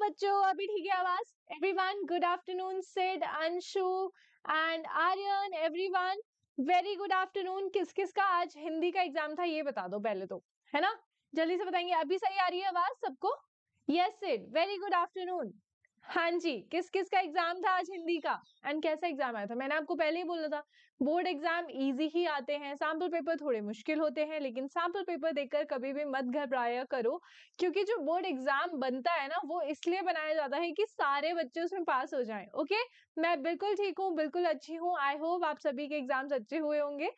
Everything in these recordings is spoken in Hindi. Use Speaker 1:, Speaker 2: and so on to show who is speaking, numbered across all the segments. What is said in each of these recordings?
Speaker 1: बच्चों अभी ठीक है आवाज everyone good afternoon Sid Anshu and Aryan everyone very good afternoon किस किस का आज हिंदी का एग्जाम था ये बता दो पहले तो है ना जल्दी से बताएंगे अभी सही आ रही है आवाज सबको yes Sid very good afternoon हाँ जी किस किस का एग्जाम था आज हिंदी का एंड कैसा एग्जाम आया था मैंने आपको पहले ही बोला था बोर्ड एग्जाम इजी ही आते हैं सैम्पल पेपर थोड़े मुश्किल होते हैं लेकिन सैम्पल पेपर देखकर कभी भी मत घबराया करो क्योंकि जो बोर्ड एग्जाम बनता है ना वो इसलिए बनाया जाता है कि सारे बच्चे उसमें पास हो जाएं ओके मैं बिल्कुल ठीक हूँ बिल्कुल अच्छी हूँ आई होप आप सभी के एग्जाम्स अच्छे हुए होंगे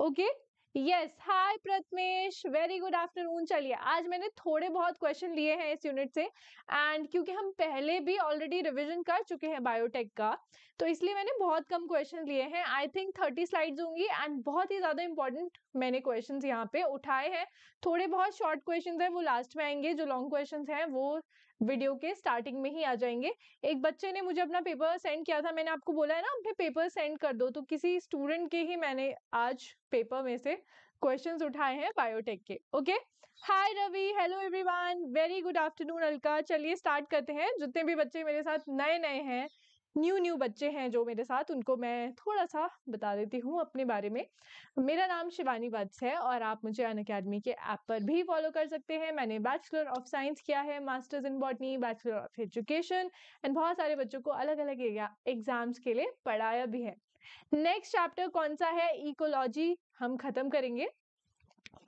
Speaker 1: okay yes hi Prathamesh very good afternoon चलिए आज मैंने थोड़े बहुत क्वेश्चन लिए हैं इस यूनिट से एंड क्योंकि हम पहले भी ऑलरेडी रिवीजन कर चुके हैं बायोटेक का तो इसलिए मैंने बहुत कम क्वेश्चन लिए हैं आई थिंक थर्टी स्लाइड्स होंगी एंड बहुत ही ज़्यादा इंपॉर्टेंट मैंने क्वेश्चन यहाँ पे उठाए हैं थोड़े बहुत शॉर्ट क्वेश्चन हैं वो लास्ट में आएंगे जो लॉन्ग क्वेश्चन हैं वो वीडियो के स्टार्टिंग में ही आ जाएंगे एक बच्चे ने मुझे अपना पेपर सेंड किया था मैंने आपको बोला है ना अपने पेपर सेंड कर दो तो किसी स्टूडेंट के ही मैंने आज पेपर में से क्वेश्चंस उठाए हैं बायोटेक के okay hi Ravi hello everyone very good afternoon Alka चलिए स्टार्ट करते हैं जितने भी बच्चे मेरे साथ नए नए हैं न्यू न्यू बच्चे हैं जो मेरे साथ उनको मैं थोड़ा सा बता देती हूँ अपने बारे में मेरा नाम शिवानी वत्स है और आप मुझे अन अकेडमी के ऐप पर भी फॉलो कर सकते हैं मैंने बैचलर ऑफ साइंस किया है masters in botany bachelor of education and बहुत सारे बच्चों को अलग अलग एग्जाम्स के लिए पढ़ाया भी है नेक्स्ट चैप्टर कौन सा है इकोलॉजी हम खत्म करेंगे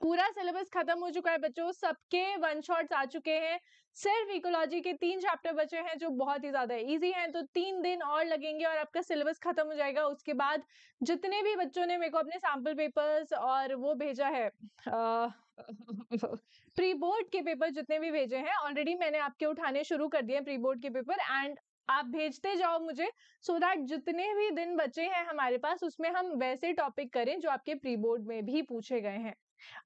Speaker 1: पूरा सिलेबस खत्म हो चुका है बच्चों सबके वन शॉट्स आ चुके हैं सिर्फ इकोलॉजी के तीन चैप्टर बचे हैं जो बहुत ही ज्यादा इजी हैं तो तीन दिन और लगेंगे और आपका सिलेबस खत्म हो जाएगा उसके बाद जितने भी बच्चों ने मेरे को अपने सैम्पल पेपर्स और वो भेजा है आ, प्री बोर्ड के पेपर जितने भी भेजे हैं ऑलरेडी मैंने आपके उठाने शुरू कर दिए प्री बोर्ड के पेपर एंड आप भेजते जाओ मुझे सो so दैट जितने भी दिन बचे हैं हमारे पास उसमें हम वैसे टॉपिक करें जो आपके प्री बोर्ड में भी पूछे गए हैं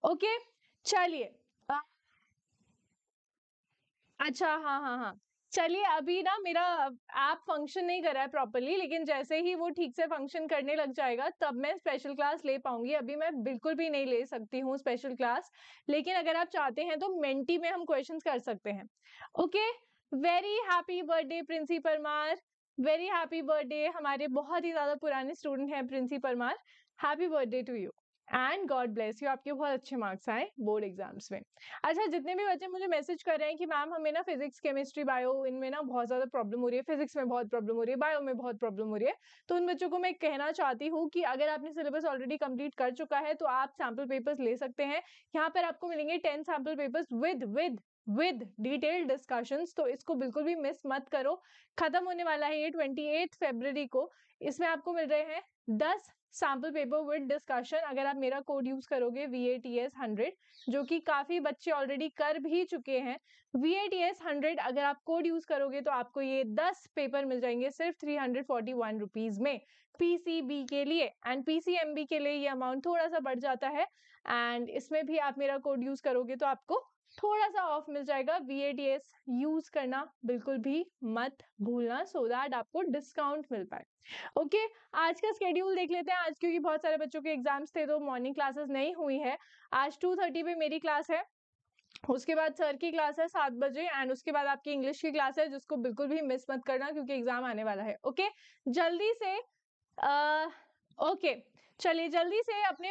Speaker 1: ओके चलिए अच्छा हाँ हाँ हाँ चलिए अभी ना मेरा ऐप फंक्शन नहीं कर रहा है प्रॉपरली लेकिन जैसे ही वो ठीक से फंक्शन करने लग जाएगा तब मैं स्पेशल क्लास ले पाऊंगी अभी मैं बिल्कुल भी नहीं ले सकती हूँ स्पेशल क्लास लेकिन अगर आप चाहते हैं तो मेंटी में हम क्वेश्चंस कर सकते हैं okay very happy birthday Princy Parmar very happy birthday हमारे बहुत ही ज़्यादा पुराने स्टूडेंट हैं Princy Parmar happy birthday to you and God bless you आपके बहुत अच्छे मार्क्स आए बोर्ड एग्जाम्स में अच्छा जितने भी बच्चे मुझे मैसेज कर रहे हैं कि मैम हमें ना फिजिक्स केमिस्ट्री बायो इनमें ना बहुत ज़्यादा प्रॉब्लम हो रही है फिजिक्स में बहुत प्रॉब्लम हो रही है बायो में बहुत प्रॉब्लम हो रही है तो उन बच्चों को मैं कहना चाहती हूँ कि अगर आपने सिलेबस ऑलरेडी कंप्लीट कर चुका है तो आप सैम्पल पेपर्स ले सकते हैं यहाँ पर आपको मिलेंगे ten sample papers with with with detail discussion तो इसको बिल्कुल भी मिस मत करो खत्म होने वाला है ये ट्वेंटी एट को इसमें आपको मिल रहे हैं दस सैम्पल पेपर विद डिस्कशन अगर आप मेरा कोड यूज करोगे V A T S hundred जो कि काफी बच्चे ऑलरेडी कर भी चुके हैं V A T S hundred अगर आप कोड यूज करोगे तो आपको ये दस पेपर मिल जाएंगे सिर्फ three hundred forty one rupees में पी सी बी के लिए and P C M B के लिए ये अमाउंट थोड़ा सा बढ़ जाता है एंड इसमें भी आप मेरा कोड यूज करोगे तो आपको थोड़ा सा ऑफ मिल जाएगा वी यूज करना बिल्कुल भी मत भूलना सो so दैट आपको डिस्काउंट मिल पाए ओके okay, आज का स्केड्यूल देख लेते हैं आज क्योंकि बहुत सारे बच्चों के एग्जाम्स थे तो मॉर्निंग क्लासेस नहीं हुई है आज टू थर्टी पे मेरी क्लास है उसके बाद सर की क्लास है सात बजे एंड उसके बाद आपकी इंग्लिश की क्लास है जिसको बिल्कुल भी मिस मत करना क्योंकि एग्जाम आने वाला है ओके okay? जल्दी से ओके uh, okay. चलिए जल्दी से अपने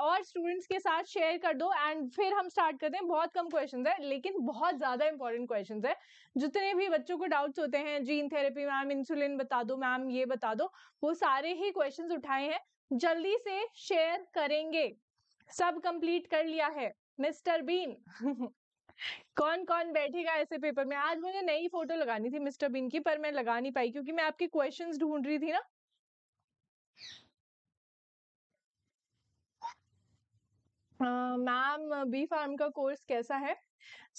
Speaker 1: और स्टूडेंट्स के साथ शेयर कर दो एंड फिर हम स्टार्ट करते हैं बहुत कम क्वेश्चन है लेकिन बहुत ज़्यादा इंपॉर्टेंट क्वेश्चन है जितने भी बच्चों को डाउट्स होते हैं जीन थेरेपी मैम इंसुलिन बता दो मैम ये बता दो वो सारे ही क्वेश्चन उठाए हैं जल्दी से शेयर करेंगे सब कंप्लीट कर लिया है मिस्टर बीन कौन कौन बैठेगा ऐसे पेपर में आज मुझे नई फोटो लगानी थी मिस्टर बीन की पर मैं लगा नहीं पाई क्योंकि मैं आपके क्वेश्चंस ढूंढ रही थी ना मैम बी फार्म का कोर्स कैसा है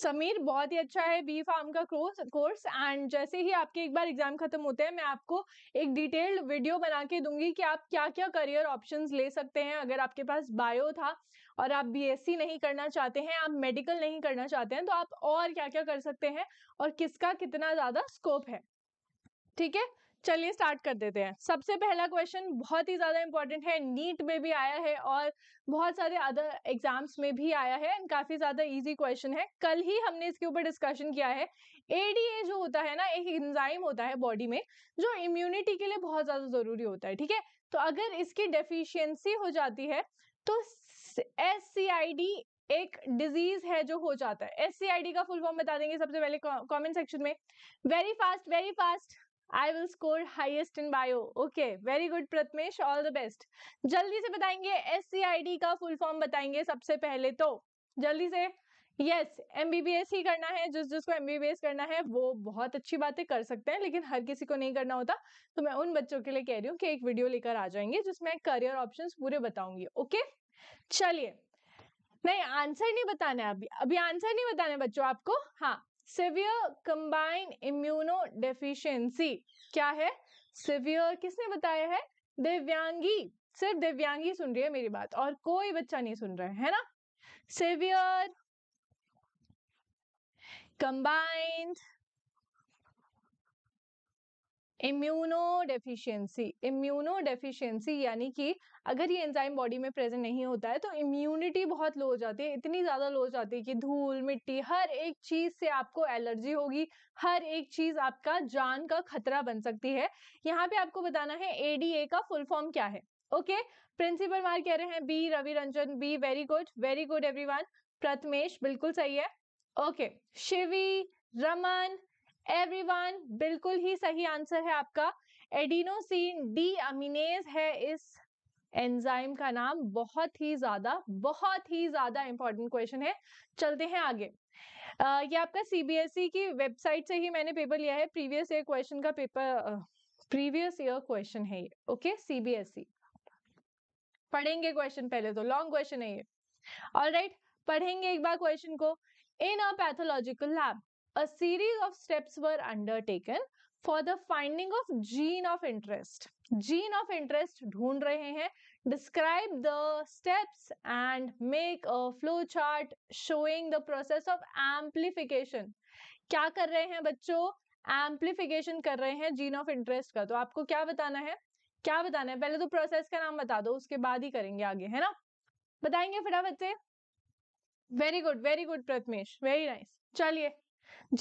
Speaker 1: समीर बहुत ही अच्छा है बी फार्म का कोर्स कोर्स एंड जैसे ही आपके एक बार एग्जाम खत्म होते हैं मैं आपको एक डिटेल्ड वीडियो बना के दूंगी कि आप क्या क्या करियर ऑप्शंस ले सकते हैं अगर आपके पास बायो था और आप बीएससी नहीं करना चाहते हैं आप मेडिकल नहीं करना चाहते हैं तो आप और क्या क्या कर सकते हैं और किसका कितना ज़्यादा स्कोप है ठीक है चलिए स्टार्ट कर देते हैं सबसे पहला क्वेश्चन बहुत ही ज़्यादा इंपॉर्टेंट है नीट में भी आया है और बहुत सारे अदर एग्जाम्स में भी आया है एंड काफ़ी ज़्यादा इजी क्वेश्चन है कल ही हमने इसके ऊपर डिस्कशन किया है एडीए जो होता है ना एक इंजाइम होता है बॉडी में जो इम्यूनिटी के लिए बहुत ज़्यादा ज़रूरी होता है ठीक है तो अगर इसकी डेफिशियंसी हो जाती है तो एस सी आई डी एक डिजीज है जो हो जाता है एस का फुल फॉर्म बता देंगे सबसे पहले कमेंट सेक्शन में very fast very fast I will score highest in bio. Okay, very good Pratmesh, all the best. जल्दी से बताएंगे एस सी आई डी का फुल फॉर्म बताएंगे सबसे पहले तो जल्दी से yes M B B S ही करना है जिस जिसको एम बी बी एस करना है वो बहुत अच्छी बातें कर सकते हैं लेकिन हर किसी को नहीं करना होता तो मैं उन बच्चों के लिए कह रही हूँ कि एक वीडियो लेकर आ जाएंगे जिसमें करियर ऑप्शन पूरे बताऊंगी ओके चलिए नहीं आंसर नहीं बताना है अभी अभी आंसर नहीं बताना है बच्चों आपको हाँ सिवियर कंबाइन डेफिशियंसी क्या है सिवियर किसने बताया है दिव्यांगी सिर्फ दिव्यांगी सुन रही है मेरी बात और कोई बच्चा नहीं सुन रहा है, है ना severe combined immunodeficiency immuno यानी कि अगर ये एंजाइम बॉडी में प्रेजेंट नहीं होता है तो इम्यूनिटी बहुत लो हो जाती है इतनी ज़्यादा लो हो जाती है कि धूल मिट्टी हर एक चीज़ से आपको एलर्जी होगी हर एक चीज़ आपका जान का खतरा बन सकती है यहाँ पे आपको बताना है ए का फुल फॉर्म क्या है ओके प्रिंसिपल मार कह रहे हैं B Ravi Ranjan B very good very good one Prathamesh बिल्कुल सही है okay okay, Shivi Raman everyone बिल्कुल ही सही आंसर है आपका एडिनोसिन डी अमीनेज है इस एंजाइम का नाम बहुत ही ज्यादा बहुत ही ज्यादा इंपॉर्टेंट क्वेश्चन है चलते हैं आगे आ, ये आपका सीबीएसई e की वेबसाइट से ही मैंने पेपर लिया है प्रीवियस ईयर क्वेश्चन का पेपर प्रीवियस ईयर क्वेश्चन है ये ओके सीबीएसई e। पढ़ेंगे क्वेश्चन पहले तो लॉन्ग क्वेश्चन है ये ऑलराइट right, पढ़ेंगे एक बार क्वेश्चन को in a pathological lab a series of steps were undertaken for the finding of gene of interest. Gene of interest dhoond rahe hain Describe the steps and make a flow chart showing the process of amplification. क्या कर रहे हैं बच्चों एम्प्लीफिकेशन कर रहे हैं जीन ऑफ इंटरेस्ट का तो आपको क्या बताना है क्या बताना है पहले तो प्रोसेस का नाम बता दो उसके बाद ही करेंगे आगे है ना बताएंगे फटाफट से very good very good Prathamesh very nice चलिए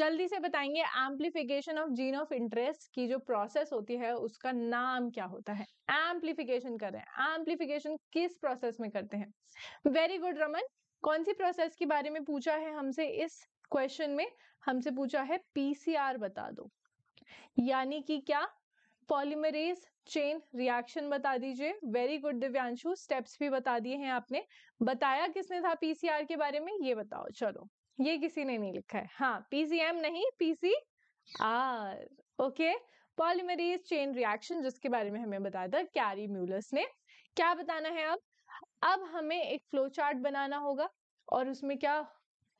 Speaker 1: जल्दी से बताएंगे amplification of gene of interest की जो प्रोसेस होती है उसका नाम क्या होता है एम्प्लीफिकेशन कर रहे हैं एम्प्लीफिकेशन किस प्रोसेस में करते हैं वेरी गुड रमन कौन सी प्रोसेस के बारे में पूछा है हमसे इस क्वेश्चन में हमसे पूछा है पीसीआर बता दो यानी कि क्या पॉलीमरेज चेन रिएक्शन बता दीजिए वेरी गुड दिव्यांशु स्टेप्स भी बता दिए हैं आपने बताया किसने था पीसीआर के बारे में ये बताओ चलो ये किसी ने नहीं लिखा है हाँ पीसीएम नहीं PCR okay polymerase chain reaction जिसके बारे में हमें बताया था कैरी म्यूलस ने क्या बताना है अब अब हमें एक फ्लो चार्ट बनाना होगा और उसमें क्या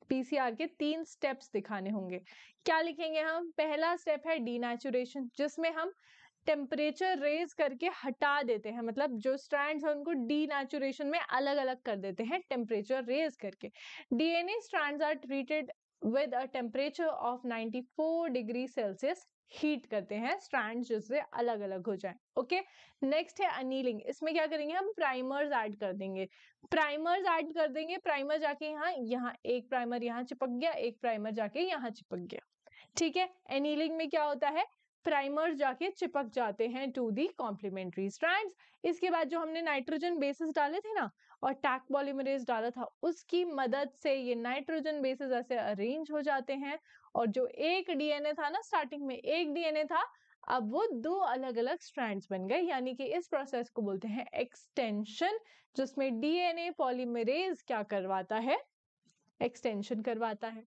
Speaker 1: पीसीआर के तीन स्टेप्स दिखाने होंगे क्या लिखेंगे हम पहला स्टेप है डीनेचुरेशन जिसमें हम टेम्परेचर रेज करके हटा देते हैं मतलब जो स्ट्रैंड्स हैं उनको डी नेचुरेशन में अलग अलग कर देते हैं टेम्परेचर रेज करके DNA strands are treated with a temperature of 94 degree Celsius heat करते हैं स्ट्रैंड जिससे अलग अलग हो जाए ओके नेक्स्ट है अनिलिंग इसमें क्या करेंगे हम प्राइमर्स ऐड कर देंगे प्राइमर्स ऐड कर देंगे प्राइमर जाके यहाँ यहाँ एक प्राइमर यहाँ चिपक गया एक प्राइमर जाके यहाँ चिपक गया ठीक है एनीलिंग में क्या होता है प्राइमर्स जाके चिपक जाते हैं टू दी कॉम्प्लीमेंट्री स्ट्रैंड इसके बाद जो हमने नाइट्रोजन बेसिस डाले थे ना और टैक पॉलीमरेज डाला था उसकी मदद से ये नाइट्रोजन बेसिस ऐसे अरेंज हो जाते हैं और जो एक डीएनए था ना स्टार्टिंग में एक डीएनए था अब वो दो अलग अलग स्ट्रैंड्स बन गए यानी कि इस प्रोसेस को बोलते हैं एक्सटेंशन जिसमें डीएनए पॉलीमरेज क्या करवाता है एक्सटेंशन करवाता है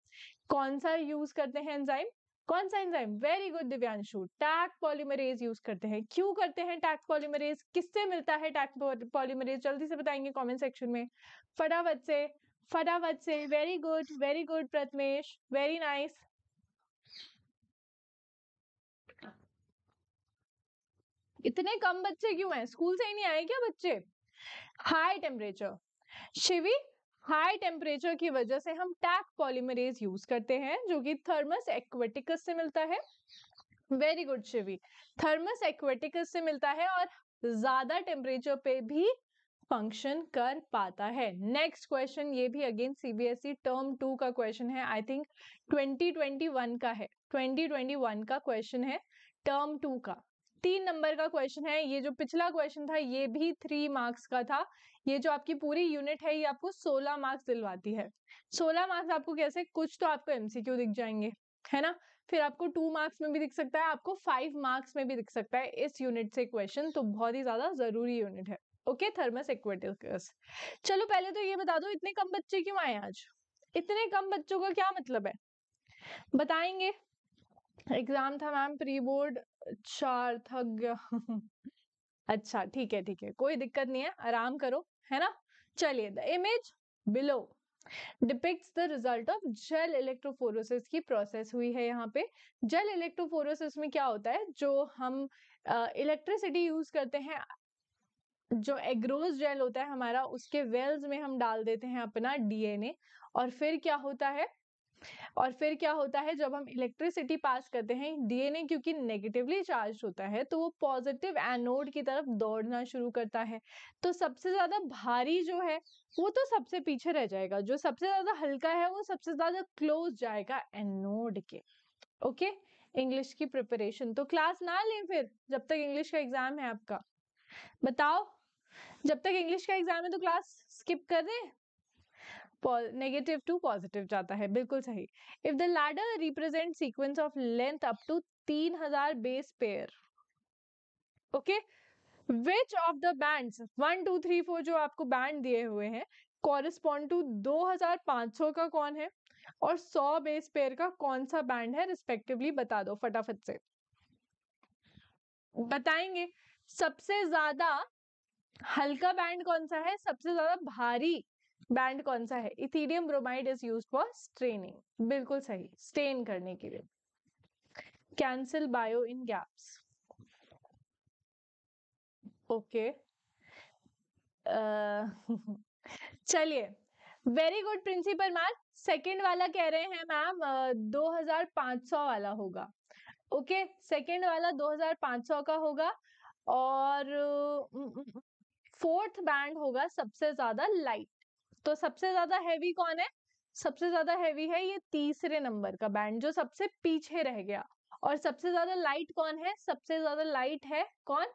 Speaker 1: कौन सा यूज करते हैं एंजाइम कौन सा enzyme very good Divyanshu Taq polymerase use करते हैं क्यों करते हैं टैक पॉलीमरेज किससे मिलता है टैक पॉलीमरेज जल्दी से बताएंगे कमेंट सेक्शन में फटाफट से फटाफट से very good very good Prathamesh very nice इतने कम बच्चे क्यों हैं स्कूल से ही नहीं आए क्या बच्चे high temperature Shivi high temperature की वजह से हम टैक पॉलीमरेज यूज करते हैं जो कि थर्मस एक्वेटिकस से मिलता है very good Shivi Thermus aquaticus से मिलता है और ज्यादा टेम्परेचर पे भी फंक्शन कर पाता है नेक्स्ट क्वेश्चन ये भी अगेन सीबीएसई टर्म टू का क्वेश्चन है आई थिंक 2021 का है 2021 का क्वेश्चन है टर्म टू का तीन नंबर का क्वेश्चन है ये जो पिछला क्वेश्चन था ये भी थ्री मार्क्स का था ये जो आपकी पूरी यूनिट है ये आपको सोलह मार्क्स दिलवाती है सोलह मार्क्स आपको कैसे कुछ तो आपको एमसीक्यू दिख जाएंगे है ना फिर आपको टू मार्क्स में भी दिख सकता है आपको फाइव मार्क्स में भी दिख सकता है इस यूनिट से क्वेश्चन तो बहुत ही ज्यादा जरूरी यूनिट है ओके थर्मस एक्वेटिकस चलो पहले तो ये बता दो इतने कम बच्चे क्यों आए आज इतने कम बच्चों का क्या मतलब है बताएंगे एग्जाम था मैम प्री बोर्ड चार थक गया अच्छा ठीक है ठीक है कोई दिक्कत नहीं है आराम करो है ना चलिए the image below depicts the result of gel electrophoresis की प्रोसेस हुई है यहाँ पे जेल इलेक्ट्रोफोरोसिस में क्या होता है जो हम इलेक्ट्रिसिटी uh, यूज करते हैं जो एग्रोज जेल होता है हमारा उसके वेल्स में हम डाल देते हैं अपना डीएनए और फिर क्या होता है और फिर क्या होता है जब हम इलेक्ट्रिसिटी पास करते हैं डीएनए क्योंकि नेगेटिवली चार्ज होता है तो वो पॉजिटिव एनोड की तरफ दौड़ना शुरू करता है तो सबसे ज़्यादा भारी जो है वो तो सबसे पीछे रह जाएगा जो सबसे ज़्यादा हल्का है वो सबसे ज़्यादा क्लोज जाएगा एनोड के ओके इंग्लिश की प्रिपरेशन तो क्लास ना लें फिर जब तक इंग्लिश का एग्ज़ाम है आपका बताओ जब तक इंग्लिश का एग्ज़ाम है तो क्लास स्किप कर दें नेगेटिव टू पॉजिटिव जाता है बिल्कुल सही if the ladder represent sequence of length up to तीन हजार base pair okay which of the band one two three four जो आपको बैंड दिए हुए हैं कॉरिस्पॉन्ड टू दो हजार पांच सौ का कौन है और सौ बेस पेयर का कौन सा बैंड है रिस्पेक्टिवली बता दो फटाफट से बताएंगे सबसे ज्यादा हल्का बैंड कौन सा है सबसे ज्यादा भारी बैंड कौन सा है ethidium bromide is use for straining बिल्कुल सही स्टेन करने के लिए कैंसिल बायो इन गैप्स ओके चलिए very good principal ma'am second वाला कह रहे हैं मैम दो हजार पांच सौ वाला होगा ओके okay, सेकेंड वाला दो हजार पांच सौ का होगा और फोर्थ बैंड होगा सबसे ज्यादा लाइट तो सबसे ज्यादा हैवी कौन है सबसे ज्यादा हैवी है ये तीसरे नंबर का बैंड जो सबसे पीछे रह गया और सबसे ज्यादा लाइट कौन है सबसे ज्यादा लाइट है कौन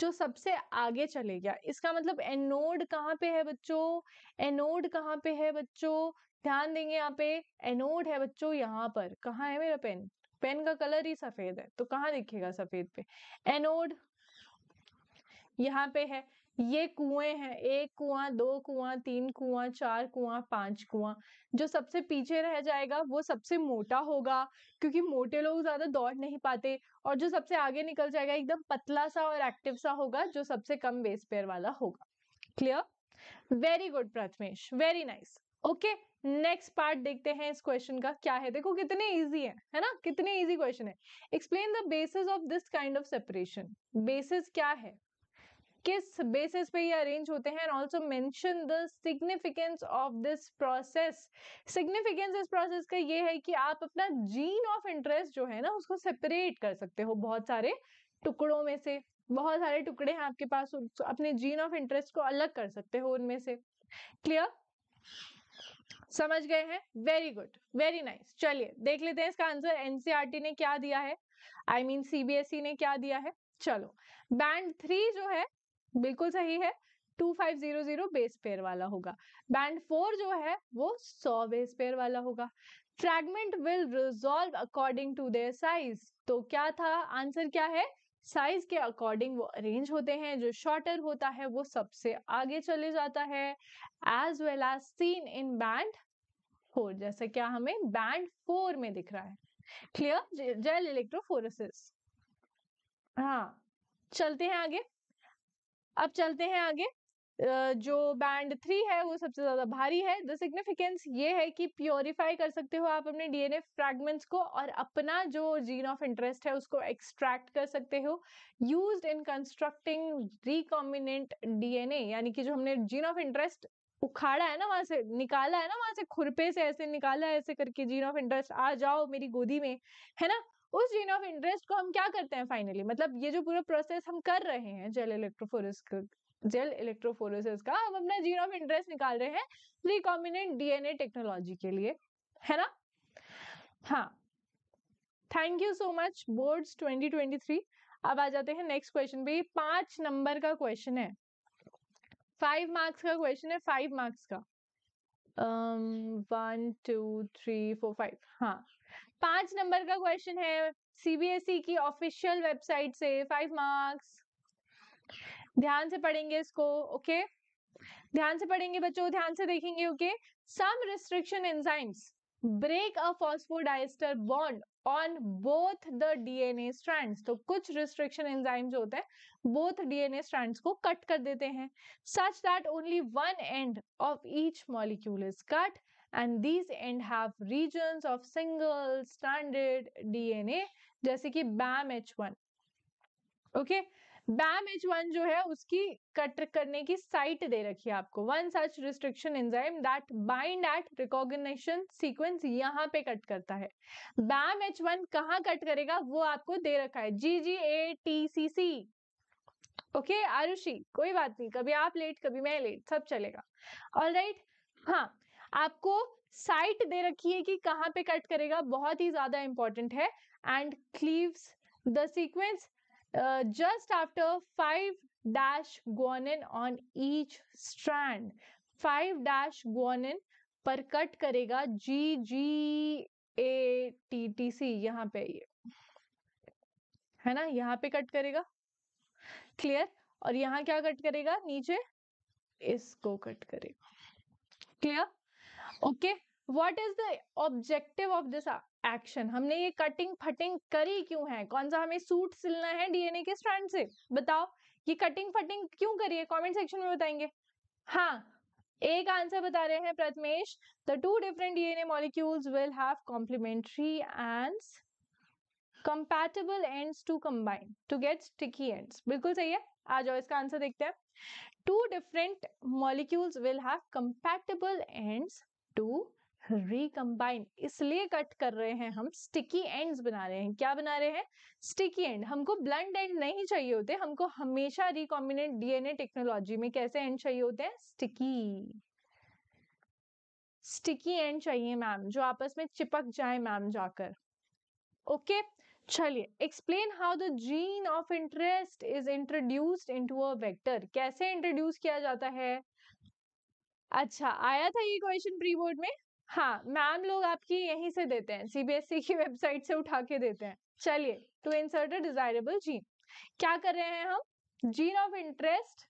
Speaker 1: जो सबसे आगे चले गया इसका मतलब एनोड कहाँ पे है बच्चों एनोड कहाँ पे है बच्चों ध्यान देंगे यहाँ पे एनोड है बच्चों यहाँ पर कहाँ है मेरा पेन पेन का कलर ही सफेद है तो कहाँ दिखेगा सफेद पे एनोड यहाँ पे है ये कुएं हैं एक कुआं दो कुआं तीन कुआं चार कुआं पांच कुआं जो सबसे पीछे रह जाएगा वो सबसे मोटा होगा क्योंकि मोटे लोग ज्यादा दौड़ नहीं पाते और जो सबसे आगे निकल जाएगा एकदम पतला सा और एक्टिव सा होगा जो सबसे कम बेस पेयर वाला होगा clear very good Prathamesh very nice okay next part देखते हैं इस क्वेश्चन का क्या है देखो कितने इजी है है ना कितने इजी क्वेश्चन है explain the basis of this kind of separation basis क्या है किस बेसिस पे ये अरेंज होते हैं and also mention the significance of this process significance इस प्रोसेस का ये है कि आप अपना जीन ऑफ इंटरेस्ट जो है ना उसको सेपरेट कर सकते हो बहुत सारे टुकड़ों में से बहुत सारे टुकड़े हैं आपके पास अपने जीन ऑफ इंटरेस्ट को अलग कर सकते हो उनमें से क्लियर समझ गए हैं वेरी गुड वेरी नाइस चलिए देख लेते हैं इसका आंसर एनसीईआरटी e ने क्या दिया है आई मीन सीबीएसई ने क्या दिया है चलो बैंड थ्री जो है बिल्कुल सही है two five zero zero base pair वाला होगा बैंड फोर जो है वो सौ बेस पेयर वाला होगा fragment will resolve according to their size तो क्या था आंसर क्या है साइज के अकॉर्डिंग वो अरेंज होते हैं जो शॉर्टर होता है वो सबसे आगे चले जाता है as well as seen in band four जैसे क्या हमें बैंड फोर में दिख रहा है क्लियर जेल इलेक्ट्रोफोरेसिस हाँ चलते हैं आगे अब चलते हैं आगे जो बैंड थ्री है वो सबसे ज्यादा भारी है द सिग्निफिकेंस ये है कि प्योरीफाई कर सकते हो आप अपने डीएनए फ्रैगमेंट्स को और अपना जो जीन ऑफ इंटरेस्ट है उसको एक्सट्रैक्ट कर सकते हो use in constructing recombinant DNA यानी कि जो हमने जीन ऑफ इंटरेस्ट उखाड़ा है ना वहां से निकाला है ना वहां से खुरपे से ऐसे निकाला है ऐसे करके जीन ऑफ इंटरेस्ट आ जाओ मेरी गोदी में है ना उस जीन ऑफ इंटरेस्ट को हम क्या करते हैं फाइनली मतलब ये जो पूरा प्रोसेस हम कर रहे हैं जेल इलेक्ट्रोफोरिस जेल इलेक्ट्रोफोरिस का हम अपना जीन ऑफ इंटरेस्ट निकाल रहे हैं रिकॉम्बिनेंट डीएनए टेक्नोलॉजी के लिए है ना हाँ thank you so much boards 2023 अब आ जाते हैं नेक्स्ट क्वेश्चन पे पांच नंबर का क्वेश्चन है फाइव मार्क्स का क्वेश्चन है फाइव मार्क्स का one two three four five हाँ पांच नंबर का क्वेश्चन है सीबीएसई e की ऑफिशियल वेबसाइट से फाइव मार्क्स ध्यान से पढ़ेंगे इसको ओके ध्यान से पढ़ेंगे बच्चों ध्यान से देखेंगे okay some restriction enzymes break a phosphodiester bond on both the DNA strands तो कुछ रिस्ट्रिक्शन एंजाइम जो होते हैं बोथ डीएनए स्ट्रैंड्स को कट कर देते हैं such that only one end of each molecule is cut and these end have regions of single stranded DNA, जैसे कि BAM H1, okay? BAM H1 जो है उसकी कट करने की साइट दे रखी है आपको one such restriction enzyme that bind at recognition sequence यहाँ पे कट करता है BAM H1 वन कहाँ कट करेगा वो आपको दे रखा है G G A T C C okay Arushi कोई बात नहीं कभी आप लेट कभी मैं लेट सब चलेगा ऑल राइट right? हाँ आपको साइट दे रखी है कि कहाँ पे कट करेगा बहुत ही ज्यादा इंपॉर्टेंट है and cleaves the sequence just after five dash गोनन on each strand five dash गोनन पर कट करेगा जी G A T T C यहाँ पे ये है ना यहाँ पे कट करेगा क्लियर और यहाँ क्या कट करेगा नीचे इसको कट करेगा clear okay what is the objective of this action हमने ये कटिंग फटिंग करी क्यों है कौन सा हमें सूट सिलना है डीएनए के स्ट्रैंड से बताओ ये कटिंग फटिंग क्यों करी है कमेंट सेक्शन में बताएंगे हाँ एक आंसर बता रहे हैं Prathamesh the two different DNA molecules will have complementary ends compatible ends to combine to get sticky ends बिल्कुल सही है आ जाओ इसका आंसर देखते हैं two different molecules will have compatible ends to recombine इसलिए कट कर रहे हैं हम स्टिकी एंड्स बना रहे हैं क्या बना रहे हैं स्टिकी एंड हमको ब्लंट एंड नहीं चाहिए होते हमको हमेशा रिकॉम्बिनेट डीएनए टेक्नोलॉजी में कैसे एंड चाहिए होते हैं स्टिकी स्टिकी एंड चाहिए मैम जो आपस में चिपक जाए मैम जाकर ओके चलिए explain how the gene of interest is introduced into a vector कैसे इंट्रोड्यूस किया जाता है अच्छा आया था ये क्वेश्चन प्री बोर्ड में हाँ मैम लोग आपकी यहीं से देते हैं सीबीएसई की वेबसाइट से उठा के देते हैं चलिए to insert a desirable gene क्या कर रहे हैं हम जीन ऑफ इंटरेस्ट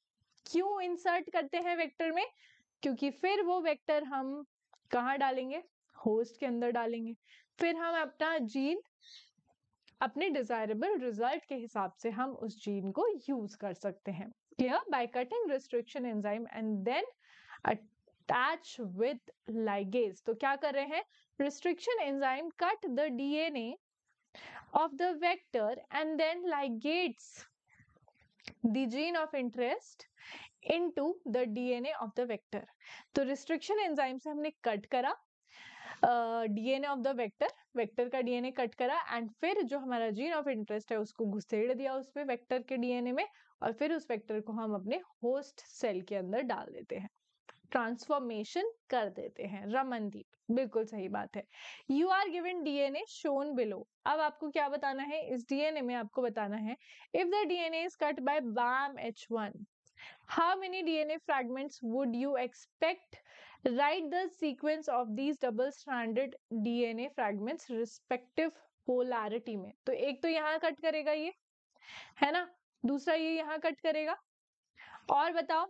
Speaker 1: क्यों इंसर्ट करते हैं वेक्टर में क्योंकि फिर वो वेक्टर हम कहाँ डालेंगे होस्ट के अंदर डालेंगे फिर हम अपना जीन अपने डिजायरेबल रिजल्ट के हिसाब से हम उस जीन को यूज कर सकते हैं clear by cutting restriction enzyme and then attach with ligase तो क्या कर रहे हैं restriction enzyme cut the DNA of the vector and then ligates the gene of interest into the DNA of the vector. तो रिस्ट्रिक्शन एंजाइम से हमने कट करा DNA of the vector vector का डीएनए कट करा एंड फिर जो हमारा जीन ऑफ इंटरेस्ट है उसको घुसेड़ दिया उसमें वेक्टर के डीएनए में और फिर उस वेक्टर को हम अपने होस्ट सेल के अंदर डाल देते हैं ट्रांसफॉर्मेशन कर देते हैं रमनदीप बिल्कुल सही बात है you are given DNA shown below अब आपको क्या बताना है इस डीएनए में आपको बताना है if the DNA is cut by Bam H one how many dna fragments would you expect write the sequence of these double stranded dna fragments respective polarity में तो एक तो यहाँ कट करेगा ये है ना दूसरा ये यहाँ कट करेगा और बताओ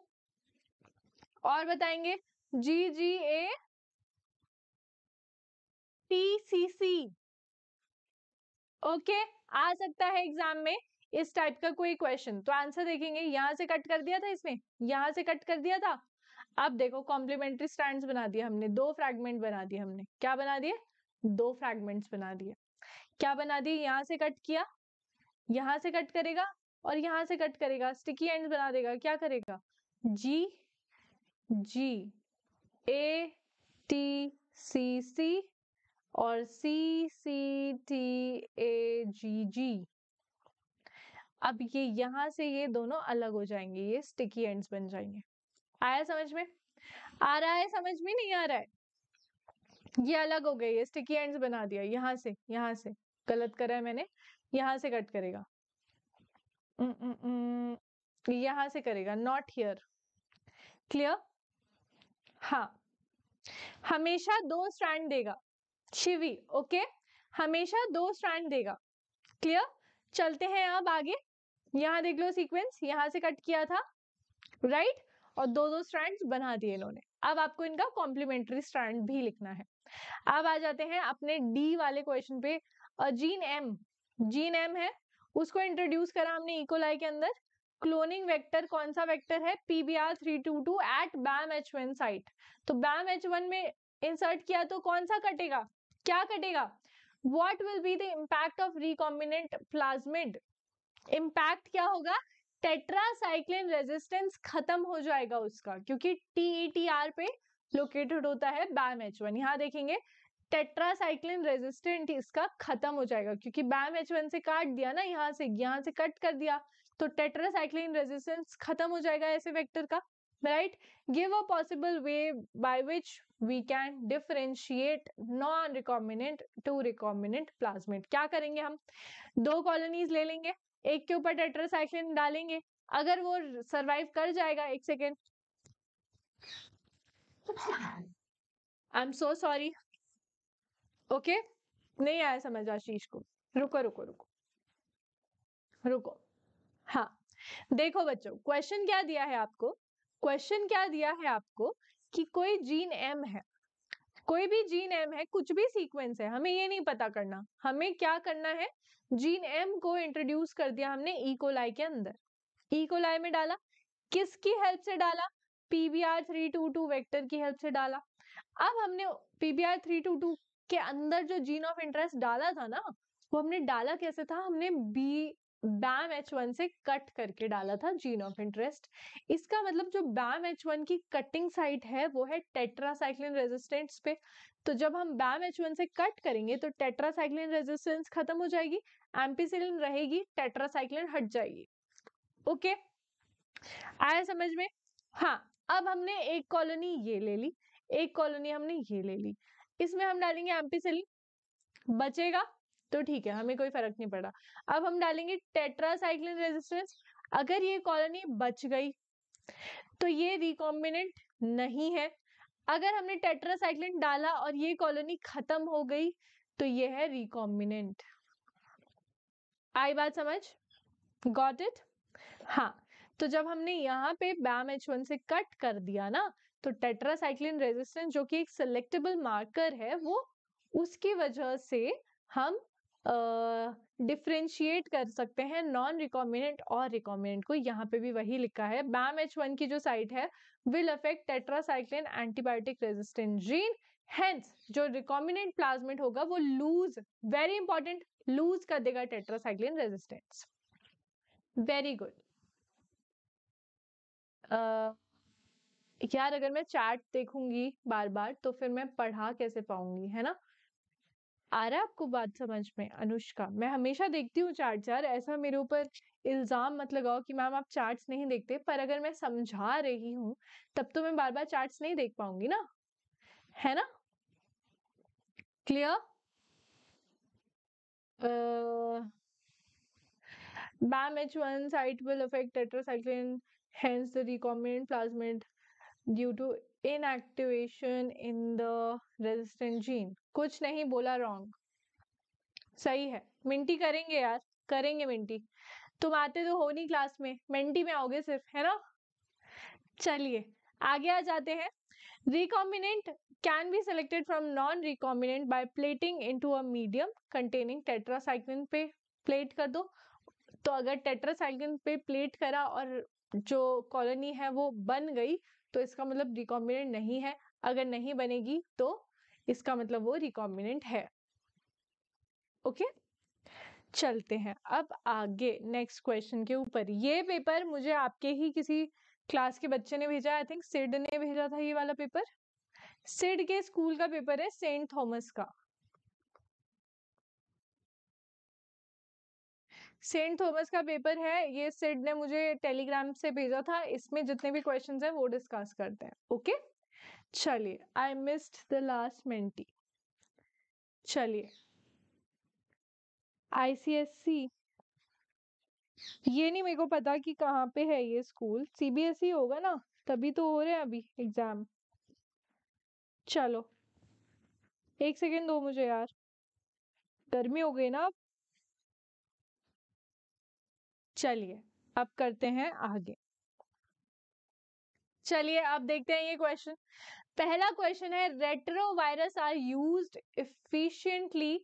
Speaker 1: और बताएंगे जी G A T C C okay आ सकता है एग्जाम में इस टाइप का कोई क्वेश्चन तो आंसर देखेंगे यहां से कट कर दिया था इसमें यहां से कट कर दिया था अब देखो कॉम्प्लीमेंट्री स्टैंड बना दिया हमने दो फ्रैगमेंट बना दिए हमने क्या बना दिए दो फ्रैगमेंट्स बना दिए क्या बना दिए यहाँ से कट किया यहाँ से कट करेगा और यहाँ से कट करेगा स्टिकी एंड बना देगा क्या करेगा जी जी ए टी सी सी और सी सी टी ए जी जी अब ये यहाँ से ये दोनों अलग हो जाएंगे ये स्टिकी एंड्स बन जाएंगे आया समझ में आ रहा है समझ में नहीं आ रहा है ये अलग हो गए ये स्टिकी एंड्स बना दिया यहाँ से यहाँ से गलत करा है मैंने यहां से कट करेगा यहाँ से करेगा नॉट हियर क्लियर हाँ हमेशा दो स्ट्रैंड देगा शिवी ओके हमेशा दो स्ट्रैंड देगा क्लियर चलते हैं अब आगे यहाँ देख लो सीक्वेंस यहाँ से कट किया था राइट और दो दो स्ट्रैंड बना दिए इन्होंने अब आपको इनका कॉम्प्लीमेंट्री स्ट्रैंड भी लिखना है अब आ जाते हैं अपने डी वाले क्वेश्चन पे जीन एम जीन एम है उसको इंट्रोड्यूस करा हमने इकोलाई के अंदर क्लोनिंग वेक्टर कौन सा वेक्टर है p B R three two two at Bam H one site तो बैम एच वन में इंसर्ट किया तो कौन सा कटेगा क्या कटेगा what will be the impact of recombinant plasmid impact क्या होगा टेट्रासाइक्लिन रेजिस्टेंस खत्म हो जाएगा उसका क्योंकि टीईटीआर e पे लोकेटेड होता है बैम एच वन यहाँ देखेंगे टेट्रासाइक्लिन रेजिस्टेंट इसका खत्म हो जाएगा क्योंकि बैम एच वन से काट दिया ना यहाँ से यहाँ से कट कर दिया तो टेट्रासाइक्लिन रेजिस्टेंस खत्म हो जाएगा ऐसे वेक्टर का right give a possible way by which we can differentiate non recombinant to recombinant plasmid क्या करेंगे हम दो कॉलोनीज ले लेंगे एक के ऊपर टेट्रासाइक्लिन डालेंगे अगर वो सरवाइव कर जाएगा एक second I am so sorry okay नहीं आया समझ आशीष को रुको रुको रुको रुको हाँ देखो बच्चों क्वेश्चन क्या दिया है आपको क्वेश्चन क्या दिया है आपको कि कोई जीन एम है कोई भी जीन एम है कुछ भी सीक्वेंस है हमें ये नहीं पता करना हमें क्या करना है जीन एम को इंट्रोड्यूस कर दिया हमने इकोलाई e. के अंदर इकोलाई e. में डाला किसकी हेल्प से डाला pBR three two two vector की हेल्प से डाला अब हमने पीबीआर थ्री टू टू के अंदर जो जीन ऑफ इंटरेस्ट डाला था ना वो हमने डाला कैसे था हमने बी बैम एच वन से कट करके डाला था जीन ऑफ इंटरेस्ट इसका मतलब जो बैम एच वन की कटिंग साइट है वो है टेट्रासाइक्लिन रेजिस्टेंस पे तो जब हम बैम एच वन से कट करेंगे तो टेट्रासाइक्लिन रेजिस्टेंस खत्म हो जाएगी एम्पीसिलिन रहेगी टेट्रासाइक्लिन हट जाएगी ओके आया समझ में हाँ अब हमने एक कॉलोनी ये ले ली एक कॉलोनी हमने ये ले ली इसमें हम डालेंगे एम्पीसिलिन बचेगा तो ठीक है हमें कोई फर्क नहीं पड़ा अब हम डालेंगे टेट्रासाइक्लिन रेजिस्टेंस अगर ये कॉलोनी बच गई तो ये रिकॉम्बिनेंट नहीं है अगर हमने टेट्रासाइक्लिन डाला और ये कॉलोनी खत्म हो गई तो ये है रिकॉम्बिनेंट आई बात समझ गॉट इट हाँ तो जब हमने यहाँ पे बैम एच वन से कट कर दिया ना तो टेट्रासाइक्लिन रेजिस्टेंस जो कि एक सिलेक्टेबल मार्कर है वो उसकी वजह से हम डिफ्रेंशिएट कर सकते हैं नॉन रिकॉम्बिनेंट और रिकॉम्बिनेंट को यहाँ पे भी वही लिखा है बैम एच वन की जो साइट है will affect tetracycline antibiotic resistant gene hence जो रिकॉम्बिनेंट प्लाज्मेट होगा वो लूज वेरी इंपॉर्टेंट लूज कर देगा टेट्रासाइक्लिन रेजिस्टेंस वेरी गुड यार अगर मैं चैट देखूंगी बार बार तो फिर मैं पढ़ा कैसे पाऊंगी है ना आ रहा है आपको बात समझ में अनुष्का मैं हमेशा देखती हूँ चार्ट चार ऐसा मेरे ऊपर इल्ज़ाम मत लगाओ कि मैम आप चार्ट्स नहीं देखते पर अगर मैं समझा रही हूँ तब तो मैं बार बार चार्ट्स नहीं देख पाऊंगी ना है ना clear BAM H1 site will affect tetracycline, hence the recombinant plasmid due to inactivation in the resistant gene कुछ नहीं बोला रॉन्ग सही है मिंटी करेंगे यार करेंगे मिंटी तुम आते तो हो नहीं क्लास में मिंटी में आओगे सिर्फ है ना चलिए आगे आ जाते हैं recombinant can be selected from non recombinant by plating into a medium containing tetracycline पे प्लेट कर दो तो अगर टेट्रासाइक्लिन पे प्लेट करा और जो कॉलोनी है वो बन गई तो इसका मतलब रिकॉम्बिनेंट नहीं है अगर नहीं बनेगी तो इसका मतलब वो रिकॉम्बिनेंट है ओके चलते हैं अब आगे नेक्स्ट क्वेश्चन के ऊपर ये पेपर मुझे आपके ही किसी क्लास के बच्चे ने भेजा आई थिंक सिड ने भेजा था ये वाला पेपर सिड के स्कूल का पेपर है सेंट थॉमस का सेंट थॉमस का पेपर है ये सिड ने मुझे टेलीग्राम से भेजा था इसमें जितने भी क्वेश्चन हैं वो डिस्कस करते हैं ओके चलिए I missed the last Menti चलिए आईसीएससी ये नहीं मेरे को पता कि कहाँ पे है ये स्कूल सीबीएसई e होगा ना तभी तो हो रहे हैं अभी एग्जाम चलो एक सेकेंड दो मुझे यार गर्मी हो गई ना अब चलिए अब करते हैं आगे चलिए अब देखते हैं ये क्वेश्चन पहला क्वेश्चन है retrovirus are used efficiently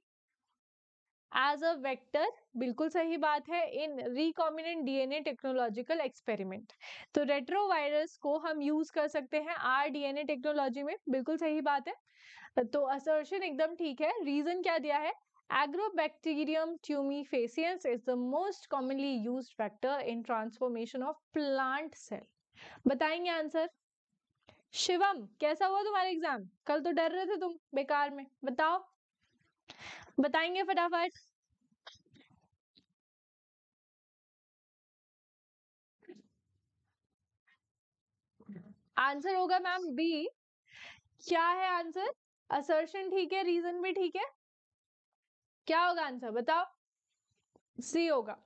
Speaker 1: as a vector बिल्कुल सही बात है in recombinant DNA technological experiment तो रेट्रोवायरस को हम यूज कर सकते हैं आर डीएनए टेक्नोलॉजी में बिल्कुल सही बात है तो असर्शन एकदम ठीक है रीजन क्या दिया है Agrobacterium tumefaciens is the most commonly used vector in transformation of plant cell. बताएंगे आंसर शिवम कैसा हुआ तुम्हारा एग्जाम कल तो डर रहे थे तुम बेकार में बताओ बताएंगे फटाफट आंसर होगा मैम बी क्या है आंसर असर्शन ठीक है रीजन भी ठीक है क्या होगा आंसर बताओ सी होगा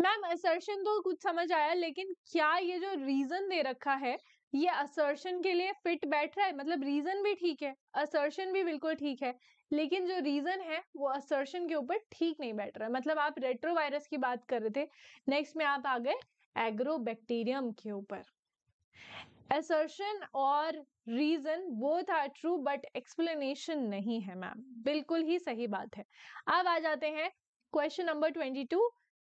Speaker 1: मैम असर्शन तो कुछ समझ आया लेकिन क्या ये जो रीजन दे रखा है ये असर्शन के लिए फिट बैठ रहा है मतलब रीजन भी ठीक है असर्शन भी बिल्कुल ठीक है लेकिन जो रीजन है वो असर्शन के ऊपर ठीक नहीं बैठ रहा है मतलब आप रेट्रोवायरस की बात कर रहे थे नेक्स्ट में आप आ गए एग्रो बैक्टीरियम के ऊपर assertion और reason both are true but explanation नहीं है मैम बिल्कुल ही सही बात है अब आ जाते हैं question number twenty two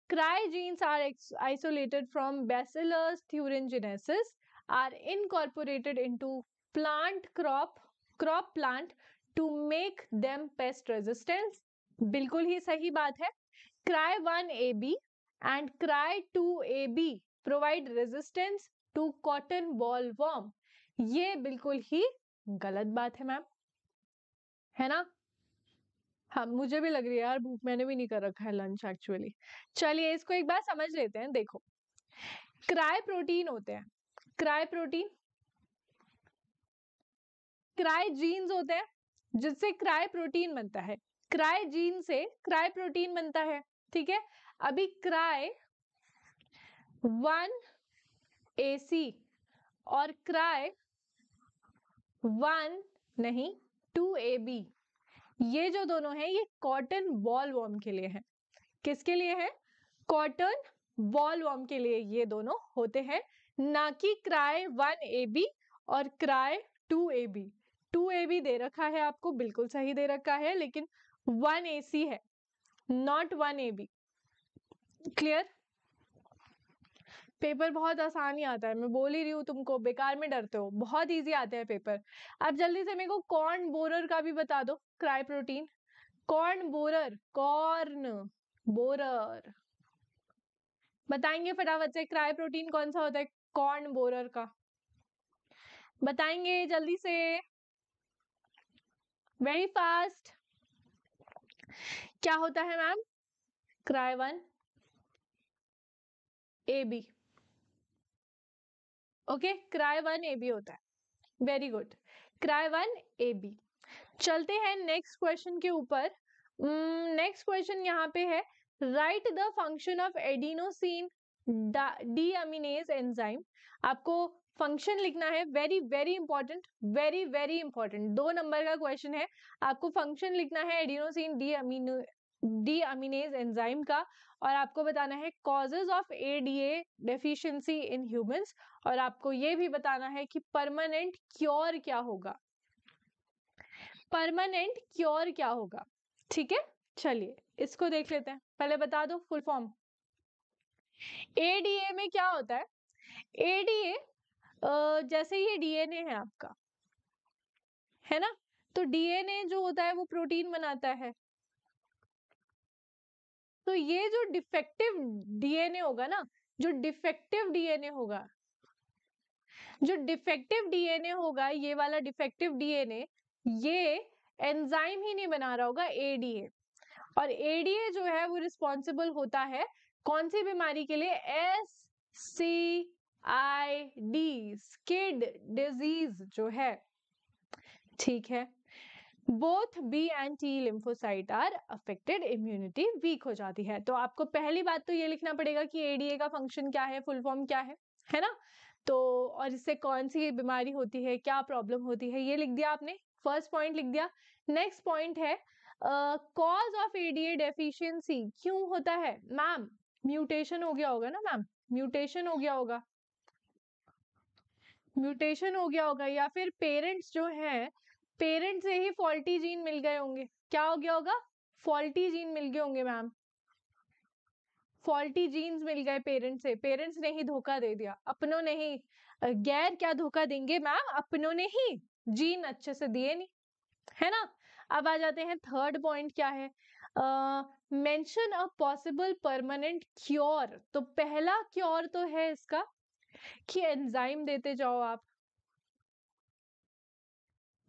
Speaker 1: cry genes are isolated from Bacillus thuringiensis are incorporated into plant crop crop plant to make them pest resistance बिल्कुल ही सही बात है cry one A B and cry two A B provide resistance to cotton boll worm ये बिल्कुल ही गलत बात है मैम है ना हाँ मुझे भी लग रही है यार भूख मैंने भी नहीं कर रखा है लंच एक्चुअली चलिए इसको एक बार समझ लेते हैं देखो क्राई प्रोटीन होते हैं क्राई प्रोटीन क्राई जीन्स होते हैं जिससे क्राई प्रोटीन बनता है क्राई जीन से क्राई प्रोटीन बनता है ठीक है अभी क्राई वन एसी और क्राय वन नहीं टू ए बी ये जो दोनों हैं ये कॉटन बॉल वॉर्म के लिए हैं किसके लिए है कॉटन बॉल वॉर्म के लिए ये दोनों होते हैं ना कि क्राय वन ए बी और cry two A B two A B दे रखा है आपको बिल्कुल सही दे रखा है लेकिन वन ए सी है not one A B clear paper बहुत आसानी आता है मैं बोल ही रही हूँ तुमको बेकार में डरते हो बहुत ईजी आते हैं पेपर अब जल्दी से मेरे को कॉर्न बोरर का भी बता दो cry protein corn borer corn borer बताएंगे फटाफट से क्राई प्रोटीन कौन सा होता है कॉर्न बोरर का बताएंगे जल्दी से वेरी फास्ट क्या होता है ma'am cry one A B okay cry one A B होता है very good cry one A B चलते हैं नेक्स्ट क्वेश्चन के ऊपर नेक्स्ट hmm, क्वेश्चन यहाँ पे है write the function of adenosine deaminase enzyme आपको फंक्शन लिखना है very very important very very important दो नंबर का क्वेश्चन है आपको फंक्शन लिखना है adenosine D amino deaminase enzyme का और आपको बताना है causes of A D A deficiency in human और आपको ये भी बताना है कि परमानेंट क्योर क्या होगा परमानेंट क्योर क्या होगा ठीक है चलिए इसको देख लेते हैं पहले बता दो फुल फॉर्म एडीए में क्या होता है एडीए जैसे ये डीएनए है आपका है ना तो डीएनए जो होता है वो प्रोटीन बनाता है तो ये जो डिफेक्टिव डीएनए होगा ना जो डिफेक्टिव डीएनए होगा जो डिफेक्टिव डीएनए होगा ये वाला डिफेक्टिव डीएनए ये एंजाइम ही नहीं बना रहा होगा एडीए और एडीए जो है वो रिस्पॉन्सिबल होता है कौन सी बीमारी के लिए S C I D SCID disease जो है ठीक है both B and T lymphocyte are affected immunity weak हो जाती है तो आपको पहली बात तो ये लिखना पड़ेगा कि एडीए का फंक्शन क्या है फुल फॉर्म क्या है है ना तो और इससे कौन सी बीमारी होती है क्या प्रॉब्लम होती है ये लिख दिया आपने फर्स्ट पॉइंट लिख दिया नेक्स्ट पॉइंट है कॉज ऑफ एडीए डेफिशिएंसी क्यों होता है मैम म्यूटेशन हो गया होगा ना मैम म्यूटेशन हो गया होगा म्यूटेशन हो गया होगा या फिर पेरेंट्स जो हैं पेरेंट से ही फॉल्टी जीन मिल गए होंगे क्या हो गया होगा फॉल्टी जीन मिल गए होंगे मैम फॉल्टी जीन्स मिल गए पेरेंट्स से पेरेंट्स ने ही धोखा दे दिया अपनों ने ही गैर क्या धोखा देंगे मैम अपनों ने ही जीन अच्छे से दिए नहीं है ना अब आ जाते हैं थर्ड पॉइंट क्या है mention a possible permanent cure तो पहला क्योर तो है इसका कि एंजाइम देते जाओ आप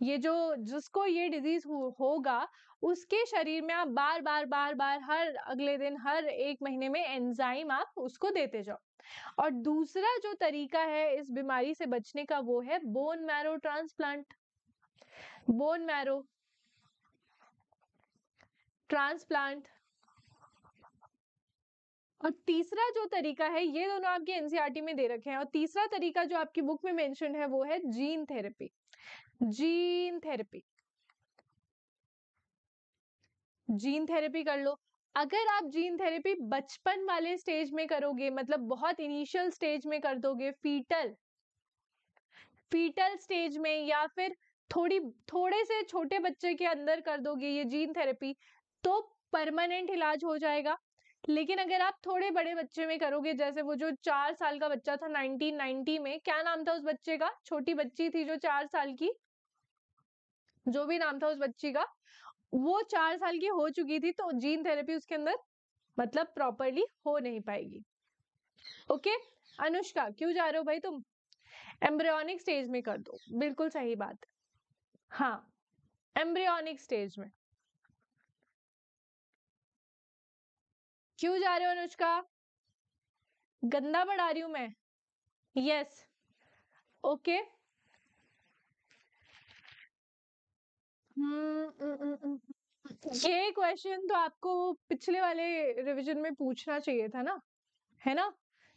Speaker 1: ये जो जिसको ये डिजीज हो, होगा उसके शरीर में आप बार बार बार बार हर अगले दिन हर एक महीने में एंजाइम आप उसको देते जाओ और दूसरा जो तरीका है इस बीमारी से बचने का वो है bone marrow transplant bone marrow transplant और तीसरा जो तरीका है ये दोनों आपके एनसीआरटी e में दे रखे हैं और तीसरा तरीका जो आपकी बुक में मेंशन है वो है gene therapy gene therapy gene therapy कर लो अगर आप जीन थेरेपी बचपन वाले स्टेज में करोगे मतलब बहुत इनिशियल स्टेज में कर दोगे फीटल फीटल स्टेज में या फिर थोड़ी थोड़े से छोटे बच्चे के अंदर कर दोगे ये जीन थेरेपी तो परमानेंट इलाज हो जाएगा लेकिन अगर आप थोड़े बड़े बच्चे में करोगे जैसे वो जो चार साल का बच्चा था 1990 में क्या नाम था उस बच्चे का छोटी बच्ची थी जो चार साल की जो भी नाम था उस बच्ची का वो चार साल की हो चुकी थी तो जीन थेरेपी उसके अंदर मतलब प्रॉपरली हो नहीं पाएगी ओके okay? अनुष्का क्यों जा रहे हो भाई तुम एम्ब्रियोनिक स्टेज में कर दो बिल्कुल सही बात हाँ एम्ब्रियोनिक स्टेज में क्यों जा रहे हो अनुष्का गंदा बढ़ा रही हूं मैं yes yes. Okay okay. Hmm, hmm, hmm, ये क्वेश्चन तो आपको पिछले वाले रिवीजन में पूछना चाहिए था ना है ना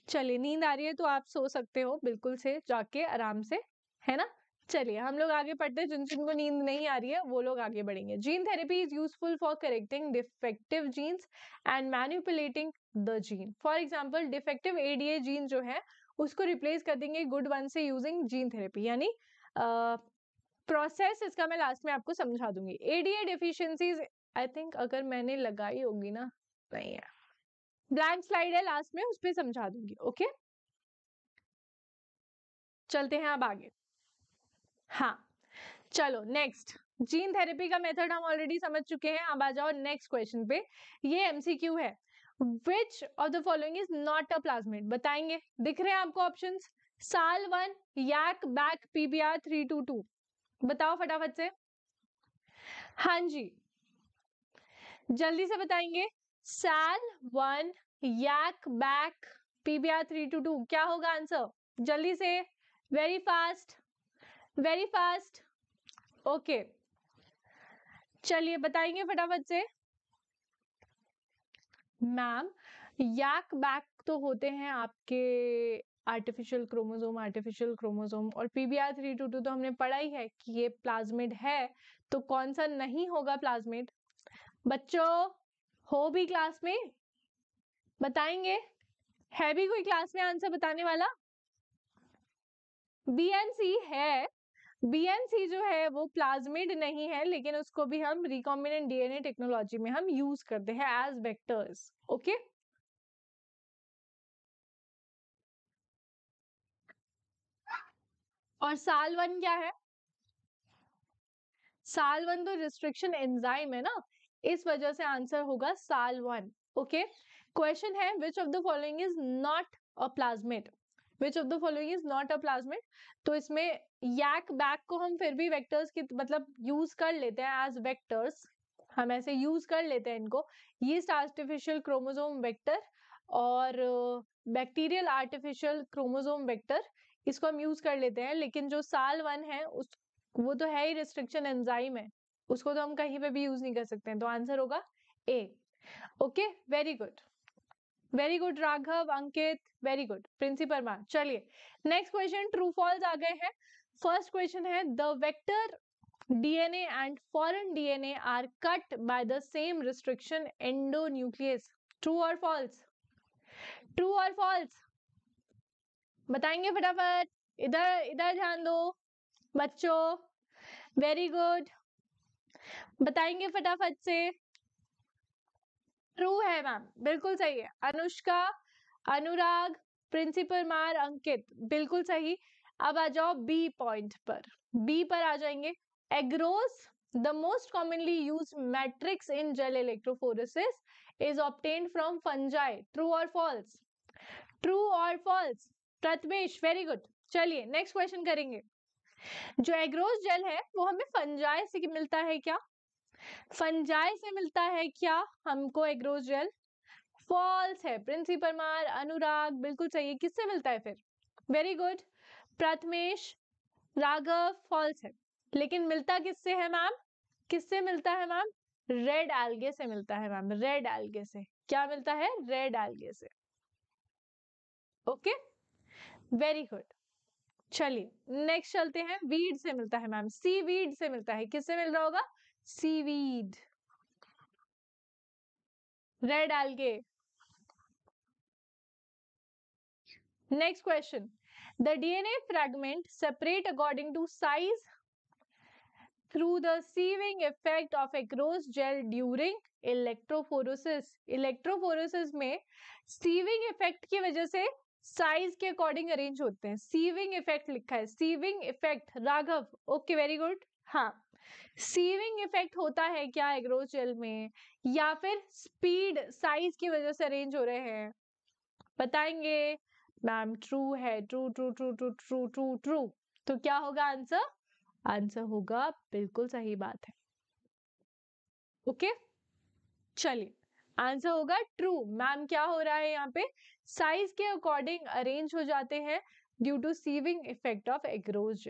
Speaker 1: चलिए नींद आ रही है तो आप सो सकते हो बिल्कुल से जाके आराम से है ना चलिए हम लोग आगे पढ़ते हैं जिन जिनको नींद नहीं आ रही है वो लोग आगे बढ़ेंगे gene therapy is useful for correcting defective genes and manipulating the gene for example defective ADA gene जो है उसको रिप्लेस कर देंगे गुड वन से यूजिंग जीन थेरेपी यानी प्रोसेस इसका मैं लास्ट में आपको समझा दूंगी एडीए डिफिशियंसीज आई थिंक अगर मैंने लगाई होगी ना नहीं है ब्लैंक स्लाइड है लास्ट में उस पर समझा दूंगी ओके चलते हैं अब आगे हाँ चलो नेक्स्ट जीन थेरेपी का मेथड हम ऑलरेडी समझ चुके हैं अब आ जाओ नेक्स्ट क्वेश्चन पे ये एमसीक्यू है which of the following is not a plasmid बताएंगे दिख रहे हैं आपको options Sal one YAC BAC pBR three two two बताओ फटाफट से हाँ जी जल्दी से बताएंगे Sal one YAC BAC pBR three two two क्या होगा आंसर जल्दी से very fast very fast okay चलिए बताएंगे फटाफट से मैम याक बैक तो होते हैं आपके आर्टिफिशियल क्रोमोजोम आर्टिफिशियल क्रोमोजोम और P B R three two two तो हमने पढ़ा ही है कि ये प्लाज्मिड है तो कौन सा नहीं होगा प्लाज्मिड बच्चों हो भी क्लास में बताएंगे है भी कोई क्लास में आंसर बताने वाला बी एन सी है बी एन सी जो है वो प्लाज्मिड नहीं है लेकिन उसको भी हम रिकॉम्बिनेंट डीएनए टेक्नोलॉजी में हम यूज करते हैं एज वेक्टर्स ओके okay? और साल वन क्या है साल वन तो रिस्ट्रिक्शन एंजाइम है ना इस वजह से आंसर होगा साल वन ओके क्वेश्चन है which of the following is not a plasmid which of the following is not a plasmid तो इसमें यैक बैक को हम फिर भी वेक्टर्स की मतलब यूज कर लेते हैं एज वेक्टर्स हम ऐसे यूज कर लेते हैं इनको यीस्ट आर्टिफिशियल क्रोमोजोम वेक्टर और बैक्टीरियल आर्टिफिशियल क्रोमोजोम वेक्टर इसको हम यूज कर लेते हैं लेकिन जो साल वन है उस वो तो है ही रिस्ट्रिक्शन एंजाइम है उसको तो हम कहीं पे भी यूज नहीं कर सकते हैं तो आंसर होगा A okay very good very good Raghav Ankit very good principal ma'am चलिए नेक्स्ट क्वेश्चन ट्रू फॉल्स आ गए हैं फर्स्ट क्वेश्चन है the vector DNA and foreign DNA are cut by the same restriction endonuclease true और फॉल्स ट्रू और फॉल्स बताएंगे फटाफट इधर इधर ध्यान दो बच्चों वेरी गुड बताएंगे फटाफट से ट्रू है मैम बिल्कुल सही है अनुष्का अनुराग प्रिंसिपल मार अंकित बिल्कुल सही अब आ जाओ बी पॉइंट पर बी पर आ जाएंगे agarose the most commonly used matrix in gel electrophoresis is obtained from fungi true और फॉल्स ट्रू और फॉल्स प्रथमेश वेरी गुड चलिए नेक्स्ट क्वेश्चन करेंगे जो एग्रोस जेल है वो हमें फंजाई से मिलता है क्या फंजाई से मिलता है क्या हमको एग्रोस जेल फॉल्स है प्रिंसी परमार अनुराग बिल्कुल सही किससे मिलता है फिर very good Prathamesh Raghav false है लेकिन मिलता किससे है मैम किससे मिलता है मैम रेड एल्गे से मिलता है मैम रेड एल्गे से क्या मिलता है रेड एल्गे से ओके okay? वेरी गुड चलिए नेक्स्ट चलते हैं वीड से मिलता है मैम सी वीड से मिलता है किससे मिल रहा होगा seaweed red algae next question the DNA fragment separate according to size through the sieving effect of aqueous gel during electrophoresis electrophoresis में सीविंग इफेक्ट की वजह से साइज के अकॉर्डिंग अरेंज होते हैं सीविंग इफेक्ट लिखा है sieving effect Raghav okay very good हाँ सीविंग इफेक्ट होता है क्या एग्रोजेल में या फिर स्पीड साइज की वजह से अरेंज हो रहे हैं बताएंगे मैम ट्रू है true true true true true true true तो क्या होगा आंसर आंसर होगा बिल्कुल सही बात है ओके चलिए आंसर होगा ट्रू मैम क्या हो रहा है यहाँ पे साइज के अकॉर्डिंग अरेंज हो जाते हैं due to sieving effect of agarose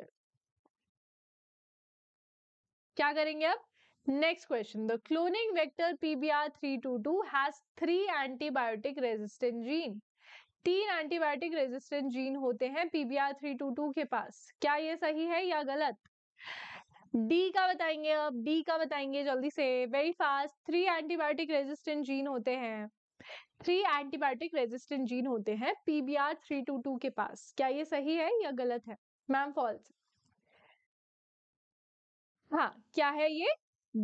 Speaker 1: क्या करेंगे अब next question the cloning vector pBR three two two has three antibiotic resistant gene तीन एंटीबायोटिक रेजिस्टेंट जीन होते हैं पीबीआर थ्री टू टू के पास क्या ये सही है या गलत डी का बताएंगे अब डी का बताएंगे जल्दी से very fast three antibiotic resistant gene होते हैं थ्री एंटीबायोटिक रेजिस्टेंट जीन होते हैं पीबीआर थ्री टू टू के पास क्या ये सही है या गलत है मैम फॉल्स हाँ क्या है ये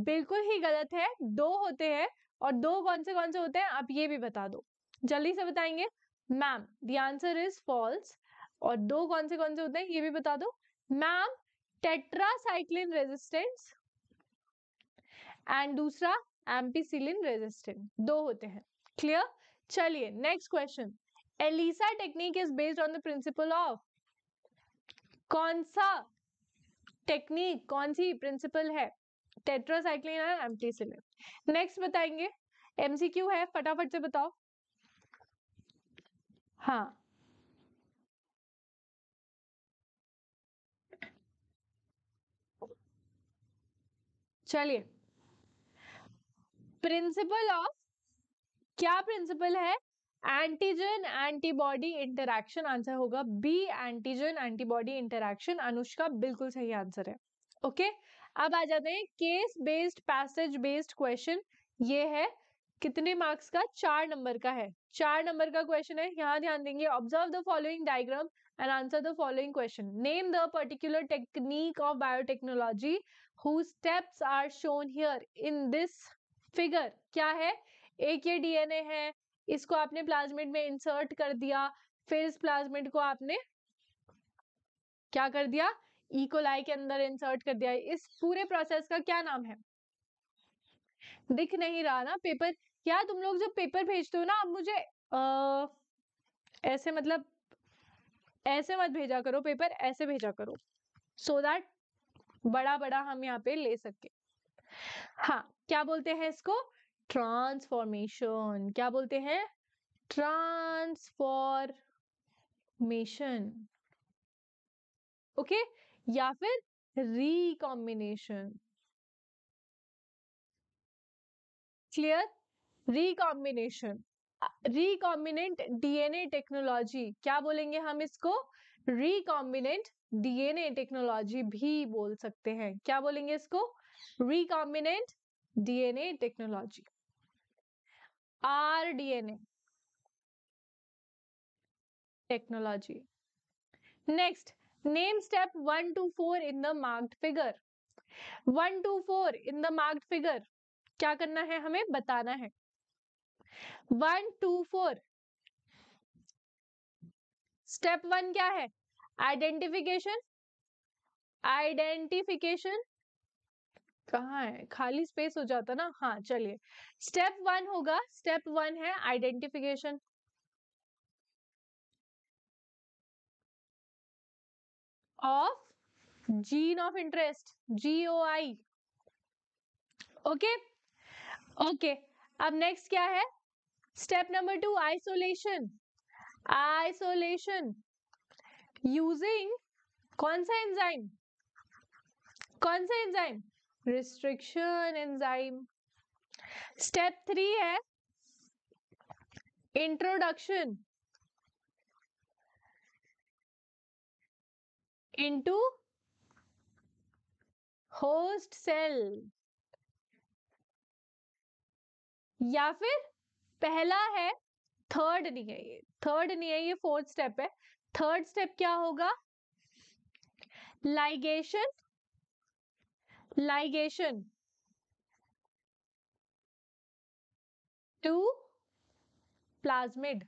Speaker 1: बिल्कुल ही गलत है दो होते हैं और दो कौन से कौन से होते हैं आप ये भी बता दो जल्दी से बताएंगे ma'am the answer is false और दो कौन से कौन से होते हैं ये भी बता दो मैम टेट्रासाइक्लिन रेजिस्टेंस एंड दूसरा एम्पीसिलिन रेजिस्टेंट दो होते हैं क्लियर चलिए next question ELISA technique is based on the principle of कौन सा टेक्निक कौन सी प्रिंसिपल है टेट्रोसाइक्लिन और एम्पीसिलिन नेक्स्ट बताएंगे एमसीक्यू है फटाफट से बताओ हाँ चलिए प्रिंसिपल ऑफ क्या प्रिंसिपल है एंटीजन एंटीबॉडी इंटरक्शन आंसर होगा B antigen antibody interaction Anushka बिल्कुल सही आंसर है ओके okay? अब आ जाते हैं case based passage based question ये है कितने मार्क्स का चार नंबर का है चार नंबर का क्वेश्चन है यहाँ ध्यान देंगे observe the following diagram and answer the following question name the particular technique of biotechnology who steps are shown here in this figure क्या है एक ये डीएनए है इसको आपने प्लाज्मिड में इंसर्ट कर दिया फिर इस प्लाज्मिड को आपने क्या कर दिया इकोलाई e. के अंदर इंसर्ट कर दिया इस पूरे प्रोसेस का क्या नाम है दिख नहीं रहा ना पेपर क्या तुम लोग जब पेपर भेजते हो ना आप मुझे आ, ऐसे मतलब ऐसे मत भेजा करो पेपर ऐसे भेजा करो सो so दैट बड़ा बड़ा हम यहाँ पे ले सके हाँ क्या बोलते हैं इसको ट्रांसफॉर्मेशन क्या बोलते हैं ट्रांसफॉर्मेशन ओके या फिर recombination clear recombination recombinant DNA technology क्या बोलेंगे हम इसको रिकॉम्बिनेंट डीएनए टेक्नोलॉजी भी बोल सकते हैं क्या बोलेंगे इसको recombinant DNA technology R DNA technology next name step one two four in the marked figure one two four in the marked figure क्या करना है हमें बताना है one two four step one क्या है आइडेंटिफिकेशन आइडेंटिफिकेशन कहा है खाली स्पेस हो जाता ना हाँ चलिए स्टेप वन होगा स्टेप वन है identification of gene of interest I okay okay अब नेक्स्ट क्या है step number two isolation isolation using कौन सा एंजाइम कौन सा enzyme restriction enzyme step three है इंट्रोडक्शन इनटू होस्ट सेल या फिर पहला है थर्ड नहीं है ये थर्ड नहीं है ये फोर्थ स्टेप है थर्ड स्टेप क्या होगा लाइगेशन ligation to प्लाज्मिड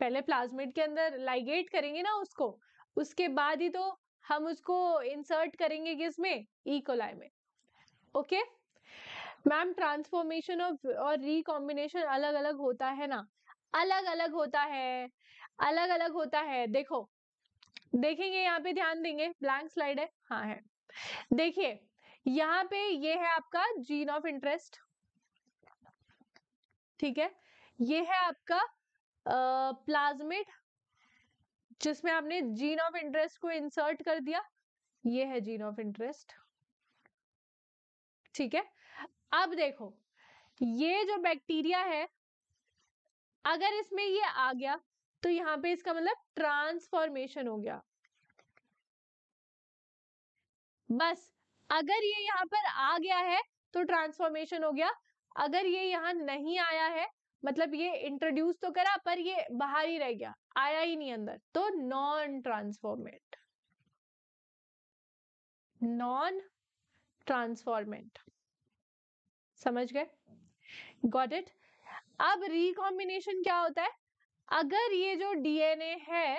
Speaker 1: पहले प्लाज्मिड के अंदर लाइगेट करेंगे ना उसको उसके बाद ही तो हम उसको इंसर्ट करेंगे किसमें इकोलाई e. में ओके मैम ट्रांसफॉर्मेशन ऑफ और रिकॉम्बिनेशन अलग अलग होता है ना अलग अलग होता है अलग अलग होता है देखो देखेंगे यहाँ पे ध्यान देंगे ब्लैंक स्लाइड है हाँ है देखिए यहाँ पे ये है आपका जीन ऑफ इंटरेस्ट ठीक है ये है आपका प्लाज्मिड जिसमें आपने जीन ऑफ इंटरेस्ट को इंसर्ट कर दिया ये है जीन ऑफ इंटरेस्ट ठीक है अब देखो ये जो बैक्टीरिया है अगर इसमें ये आ गया तो यहाँ पे इसका मतलब ट्रांसफॉर्मेशन हो गया बस अगर ये यहाँ पर आ गया है तो ट्रांसफॉर्मेशन हो गया अगर ये यहाँ नहीं आया है मतलब ये इंट्रोड्यूस तो करा पर ये बाहर ही रह गया आया ही नहीं अंदर तो नॉन ट्रांसफॉर्मेट नॉन ट्रांसफॉर्मेट समझ गए गॉट इट अब रिकॉम्बिनेशन क्या होता है अगर ये जो डीएनए है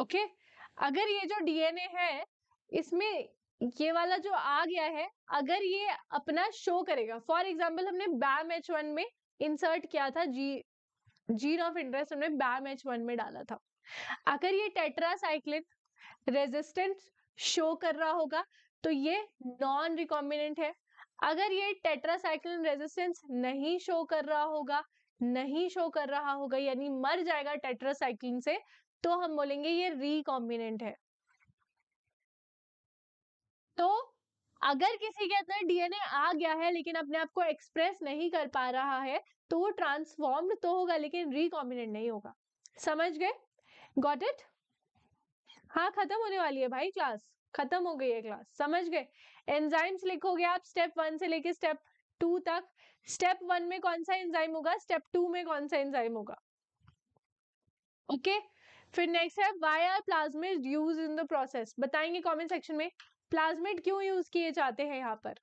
Speaker 1: ओके okay? अगर ये जो डीएनए है इसमें ये वाला जो आ गया है अगर ये अपना शो करेगा फॉर एग्जाम्पल हमने बैम एच वन में इंसर्ट किया था जी जीन ऑफ इंटरेस्ट हमने बैम एच वन में डाला था अगर ये टेट्रासाइक्लिन रेजिस्टेंट शो कर रहा होगा तो ये नॉन रिकॉम्बिनेंट है अगर ये टेट्रासाइक्लिन रेजिस्टेंस नहीं शो कर रहा होगा नहीं शो कर रहा होगा यानी मर जाएगा टेट्रासाइक्लिन से तो हम बोलेंगे ये रिकॉम्बिनेंट है तो अगर किसी के अंदर डीएनए आ गया है लेकिन अपने आप को एक्सप्रेस नहीं कर पा रहा है तो वो ट्रांसफॉर्म्ड तो होगा लेकिन रिकॉम्बिनेंट नहीं होगा समझ गए गॉट इट हाँ खत्म होने वाली है भाई क्लास खत्म हो गई है क्लास समझ गए एंजाइम्स लिखोगे आप स्टेप वन से लेके स्टेप टू तक स्टेप वन में कौन सा एंजाइम होगा स्टेप टू में कौन सा एंजाइम होगा ओके फिर नेक्स्ट है why are plasmid used in the process बताएंगे कमेंट सेक्शन में प्लाज्मेट क्यों यूज किए जाते हैं यहाँ पर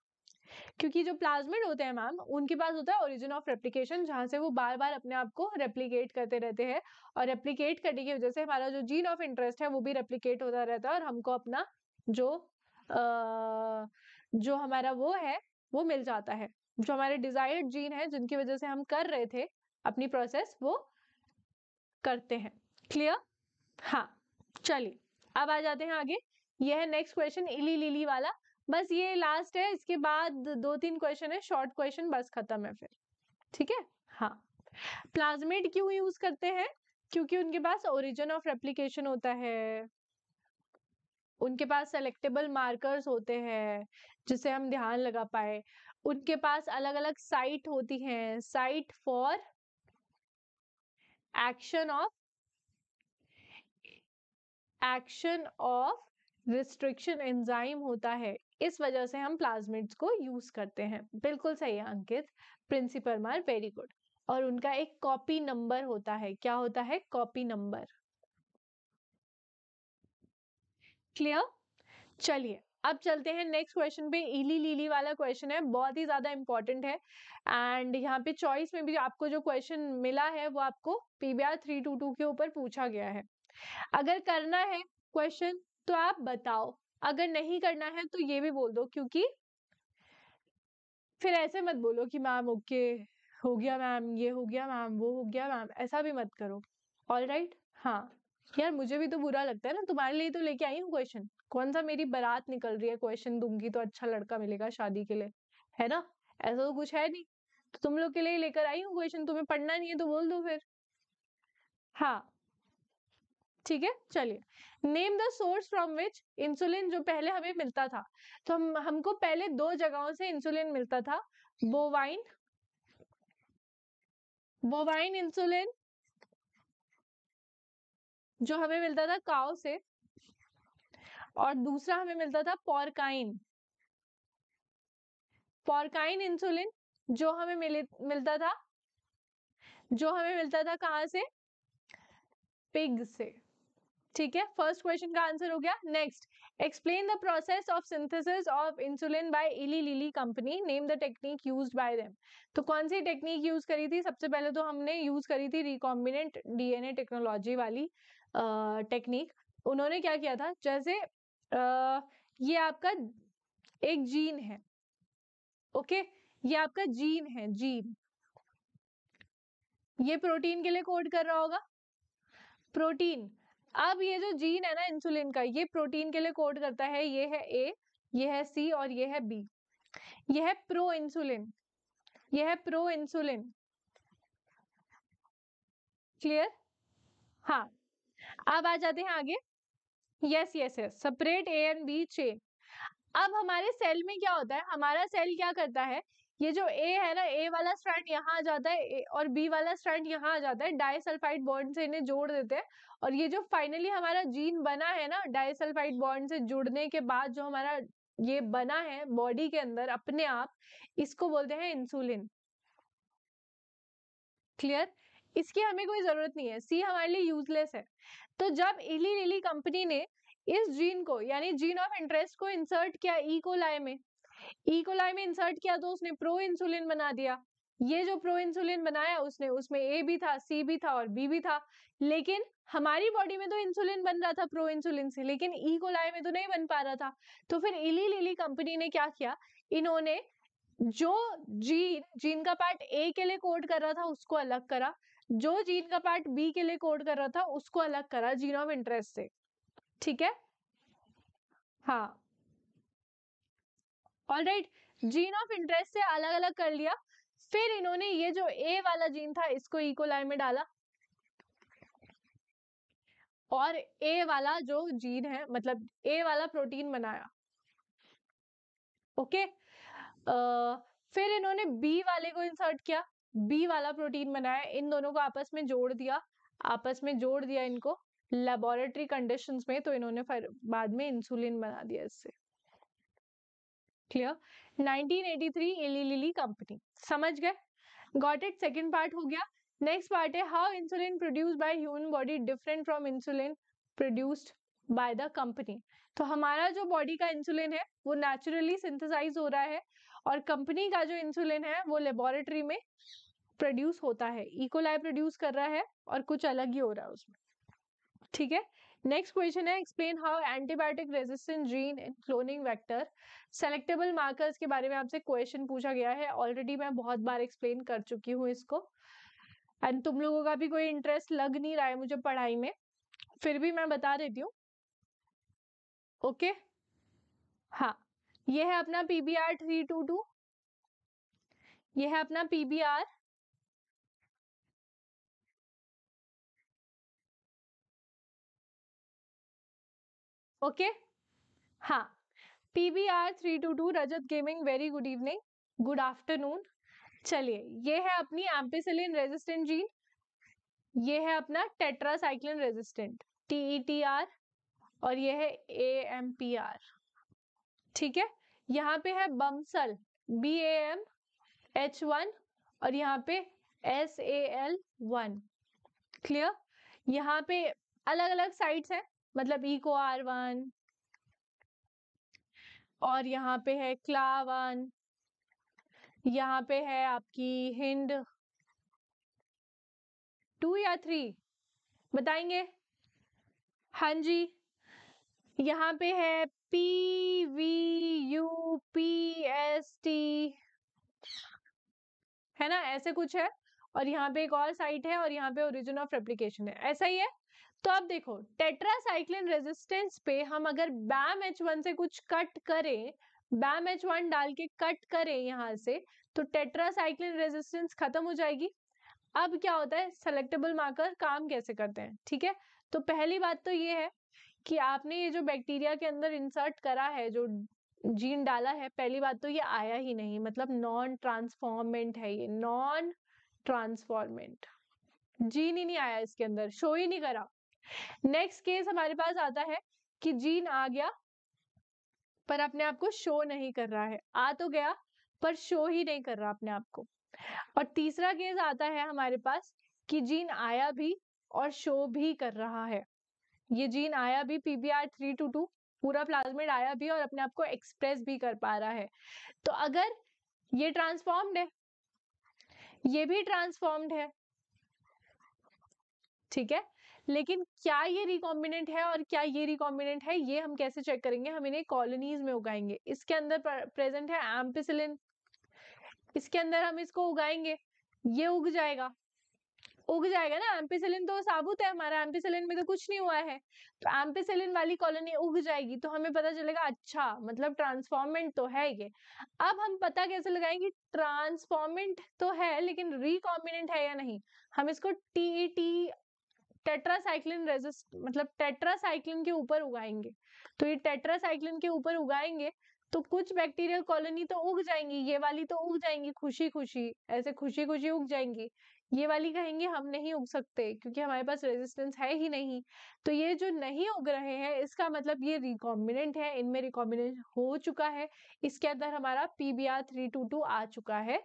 Speaker 1: क्योंकि जो प्लाज्मिड होते हैं मैम उनके पास होता है ओरिजिन ऑफ रेप्लीकेशन जहाँ से वो बार बार अपने आप को रेप्लीकेट करते रहते हैं और रेप्लीकेट करने की वजह से हमारा जो जीन ऑफ इंटरेस्ट है वो भी रेप्लीकेट होता रहता है और हमको अपना जो आ, जो हमारा वो है वो मिल जाता है जो हमारे डिजायर्ड जीन है जिनकी वजह से हम कर रहे थे अपनी प्रोसेस वो करते हैं क्लियर हाँ चलिए अब आ जाते हैं आगे यह है नेक्स्ट क्वेश्चन इली लिली वाला बस ये लास्ट है इसके बाद दो तीन क्वेश्चन है शॉर्ट क्वेश्चन बस खत्म है फिर ठीक है हाँ प्लाज्मेट क्यों यूज करते हैं क्योंकि उनके पास ओरिजिन ऑफ रेप्लीकेशन होता है उनके पास सेलेक्टेबल मार्कर्स होते हैं जिससे हम ध्यान लगा पाए उनके पास अलग अलग साइट होती हैं site for action of action of restriction enzyme होता है इस वजह से हम प्लाज्मिड्स को यूज करते हैं बिल्कुल सही है Ankit principal ma'am very good और उनका एक कॉपी नंबर होता है क्या होता है कॉपी नंबर क्लियर चलिए अब चलते हैं नेक्स्ट क्वेश्चन पे इली लीली वाला क्वेश्चन है बहुत ही ज्यादा इंपॉर्टेंट है एंड यहाँ पे चॉइस में भी आपको जो क्वेश्चन मिला है वो आपको पीबीआर थ्री टू टू के ऊपर पूछा गया है अगर करना है क्वेश्चन तो आप बताओ अगर नहीं करना है तो ये भी बोल दो क्योंकि फिर ऐसे मत बोलो कि मैम ओके हो गया मैम ये हो गया मैम वो हो गया मैम ऐसा भी मत करो ऑल राइट right? हाँ यार मुझे भी तो बुरा लगता है ना तुम्हारे लिए तो लेके आई हूँ क्वेश्चन कौन सा मेरी बारात निकल रही है क्वेश्चन दूंगी तो अच्छा लड़का मिलेगा शादी के लिए है ना ऐसा तो कुछ है नहीं तो तुम लोग के लिए लेकर आई हूँ क्वेश्चन तुम्हें पढ़ना नहीं है तो बोल दो फिर हाँ ठीक है चलिए name the source from which insulin जो पहले हमें मिलता था तो हम हमको पहले दो जगहों से इंसुलिन मिलता था बोवाइन बोवाइन इंसुलिन जो हमें मिलता था काओ से और दूसरा हमें मिलता था पॉरकाइन पॉरकाइन इंसुलिन जो हमें मिले मिलता था जो हमें मिलता था कहा से पिग से ठीक है फर्स्ट क्वेश्चन का आंसर हो गया next explain the process of synthesis of insulin by Eli Lilly company name the technique used by them तो कौन सी टेक्निक यूज करी थी सबसे पहले तो हमने यूज करी थी रिकॉम्बिनेंट डीएनए टेक्नोलॉजी वाली टेक्निक uh, उन्होंने क्या किया था जैसे ये आपका एक जीन है ओके ये आपका जीन है जीन ये प्रोटीन के लिए कोड कर रहा होगा प्रोटीन अब ये जो जीन है ना इंसुलिन का ये प्रोटीन के लिए कोड करता है ये है ए ये है सी और ये है बी ये है प्रो इंसुलिन ये है प्रो इंसुलिन क्लियर हाँ अब आ जाते हैं आगे yes yes yes separate A and B chain अब हमारे सेल में क्या होता है हमारा सेल क्या करता है ये जो ए है ना ए वाला स्ट्रैंड यहाँ आ जाता है और बी वाला स्ट्रैंड यहाँ आ जाता है डाइसल्फाइड बॉन्ड से इन्हें जोड़ देते हैं और ये जो फाइनली हमारा जीन बना है ना डाइसल्फाइड बॉन्ड से जुड़ने के बाद जो हमारा ये बना है बॉडी के अंदर अपने आप इसको बोलते हैं इंसुलिन क्लियर इसकी हमें कोई जरूरत नहीं है सी हमारे लिए यूजलेस है तो जब इली लिली कंपनी ने इस जीन को यानी जीन ऑफ इंटरेस्ट को इंसर्ट किया ईकोलाई में ईकोलाई में इंसर्ट किया तो उसने प्रो इंसुलिन बना दिया ये जो प्रो इंसुलिन बनाया उसने उसमें ए भी था सी भी था और बी भी था लेकिन हमारी बॉडी में तो इंसुलिन बन रहा था प्रो इंसुलिन से लेकिन ईकोलाई में तो नहीं बन पा रहा था तो फिर इली लिली कंपनी ने क्या किया इन्होंने जो जीन जीन का पार्ट ए के लिए कोड कर रहा था उसको अलग करा जो जीन का पार्ट बी के लिए कोड कर रहा था उसको अलग करा जीन ऑफ इंटरेस्ट से ठीक है हाँ all right gene of interest से अलग अलग कर लिया फिर इन्होंने ये जो ए वाला जीन था इसको इकोलाई में डाला और ए वाला जो जीन है मतलब ए वाला प्रोटीन बनाया ओके okay? uh, फिर इन्होंने बी वाले को इंसर्ट किया बी वाला प्रोटीन बनाया इन दोनों को आपस में जोड़ दिया आपस में जोड़ दिया इनको लेबोरेटरी कंडीशंस में तो इन्होंने फिर बाद में इंसुलिन बना दिया इससे क्लियर 1983 एली लिली कंपनी समझ गए गॉट इट सेकंड पार्ट हो गया नेक्स्ट पार्ट है how insulin produce by human body different from insulin produced by the company तो हमारा जो बॉडी का इंसुलिन है वो नेचुरली सिंथेसाइज हो रहा है और कंपनी का जो इंसुलिन है वो लेबोरेटरी में प्रोड्यूस होता है इकोलाई e प्रोड्यूस कर रहा है और कुछ अलग ही हो रहा है उसमें ठीक है नेक्स्ट क्वेश्चन है explain how antibiotic resistant gene in cloning vector selectable markers के बारे में आपसे क्वेश्चन पूछा गया है ऑलरेडी मैं बहुत बार एक्सप्लेन कर चुकी हूँ इसको एंड तुम लोगों का भी कोई इंटरेस्ट लग नहीं रहा है मुझे पढ़ाई में फिर भी मैं बता देती हूँ ओके okay? हाँ ये है अपना P B R three two two ये है अपना पी बी आर ओके हाँ P B R three two two Rajat gaming very good evening good afternoon चलिए ये है अपनी एम्पिसिलिन रेजिस्टेंट जीन ये है अपना टेट्रासाइक्लिन रेजिस्टेंट टी आर और ये है ए एम पी आर ठीक है यहाँ पे है बमसल B A M H one और यहाँ पे S A L one clear यहाँ पे अलग अलग साइड्स हैं मतलब इको आर वन और यहाँ पे है क्ला वन यहाँ पे है आपकी हिंड टू या थ्री बताएंगे हाँ जी यहाँ पे है P V U P S T है ना ऐसे कुछ है और यहाँ पे एक और साइट है और यहाँ पे ओरिजिन ऑफ रेप्लीकेशन है ऐसा ही है तो अब देखो टेट्रासाइक्लिन रेजिस्टेंस पे हम अगर बैम एच वन से कुछ कट करें बैम एच वन डाल के कट करें यहाँ से तो टेट्रासाइक्लिन रेजिस्टेंस खत्म हो जाएगी अब क्या होता है सेलेक्टेबल मार्कर काम कैसे करते हैं ठीक है तो पहली बात तो ये है कि आपने ये जो बैक्टीरिया के अंदर इंसर्ट करा है जो जीन डाला है पहली बात तो ये आया ही नहीं मतलब नॉन ट्रांसफॉर्मेंट है ये नॉन ट्रांसफॉर्मेंट जीन ही नहीं आया इसके अंदर शो ही नहीं करा नेक्स्ट केस हमारे पास आता है कि जीन आ गया पर अपने आप को शो नहीं कर रहा है आ तो गया पर शो ही नहीं कर रहा अपने आप को और तीसरा केस आता है हमारे पास कि जीन आया भी और शो भी कर रहा है ये जीन आया भी पीबीआर थ्री टू टू पूरा प्लाज्मेड आया भी और अपने आप को एक्सप्रेस भी कर पा रहा है तो अगर ये ट्रांसफॉर्म्ड है ये भी ट्रांसफॉर्म्ड है ठीक है लेकिन क्या ये रिकॉम्बिनेंट है और क्या ये रिकॉम्बिनेंट है ये हम कैसे चेक करेंगे हम इन्हें कॉलोनीज में उगाएंगे इसके अंदर प्रेजेंट है एम्पिसिलिन इसके अंदर हम इसको उगाएंगे ये उग जाएगा उग जाएगा ना एम्पीसिलिन तो साबुत है हमारा एम्पीसिलिन में तो कुछ नहीं हुआ है तो एम्पीसिलिन वाली कॉलोनी उग जाएगी तो हमें पता चलेगा अच्छा मतलब ट्रांसफॉर्मेंट तो है ये अब हम पता कैसे लगाएंगे ट्रांसफॉर्मेंट तो है लेकिन रिकॉम्बिनेंट है या नहीं हम इसको टी टी टेट्रासाइक्लिन रेजिस्ट मतलब टेट्रासाइक्लिन के ऊपर उगाएंगे तो ये टेट्रासाइक्लिन के ऊपर उगाएंगे तो कुछ बैक्टीरियल कॉलोनी तो उग जाएंगी ये वाली तो उग जाएंगी खुशी खुशी ऐसे खुशी खुशी उग जाएंगी ये वाली कहेंगे हम नहीं उग सकते क्योंकि हमारे पास रेजिस्टेंस है ही नहीं तो ये जो नहीं उग रहे हैं इसका मतलब ये रिकॉम्बिनेंट है इनमें रिकॉम्बिनेंट हो चुका है इसके अंदर हमारा पीबीआर थ्री टू टू आ चुका है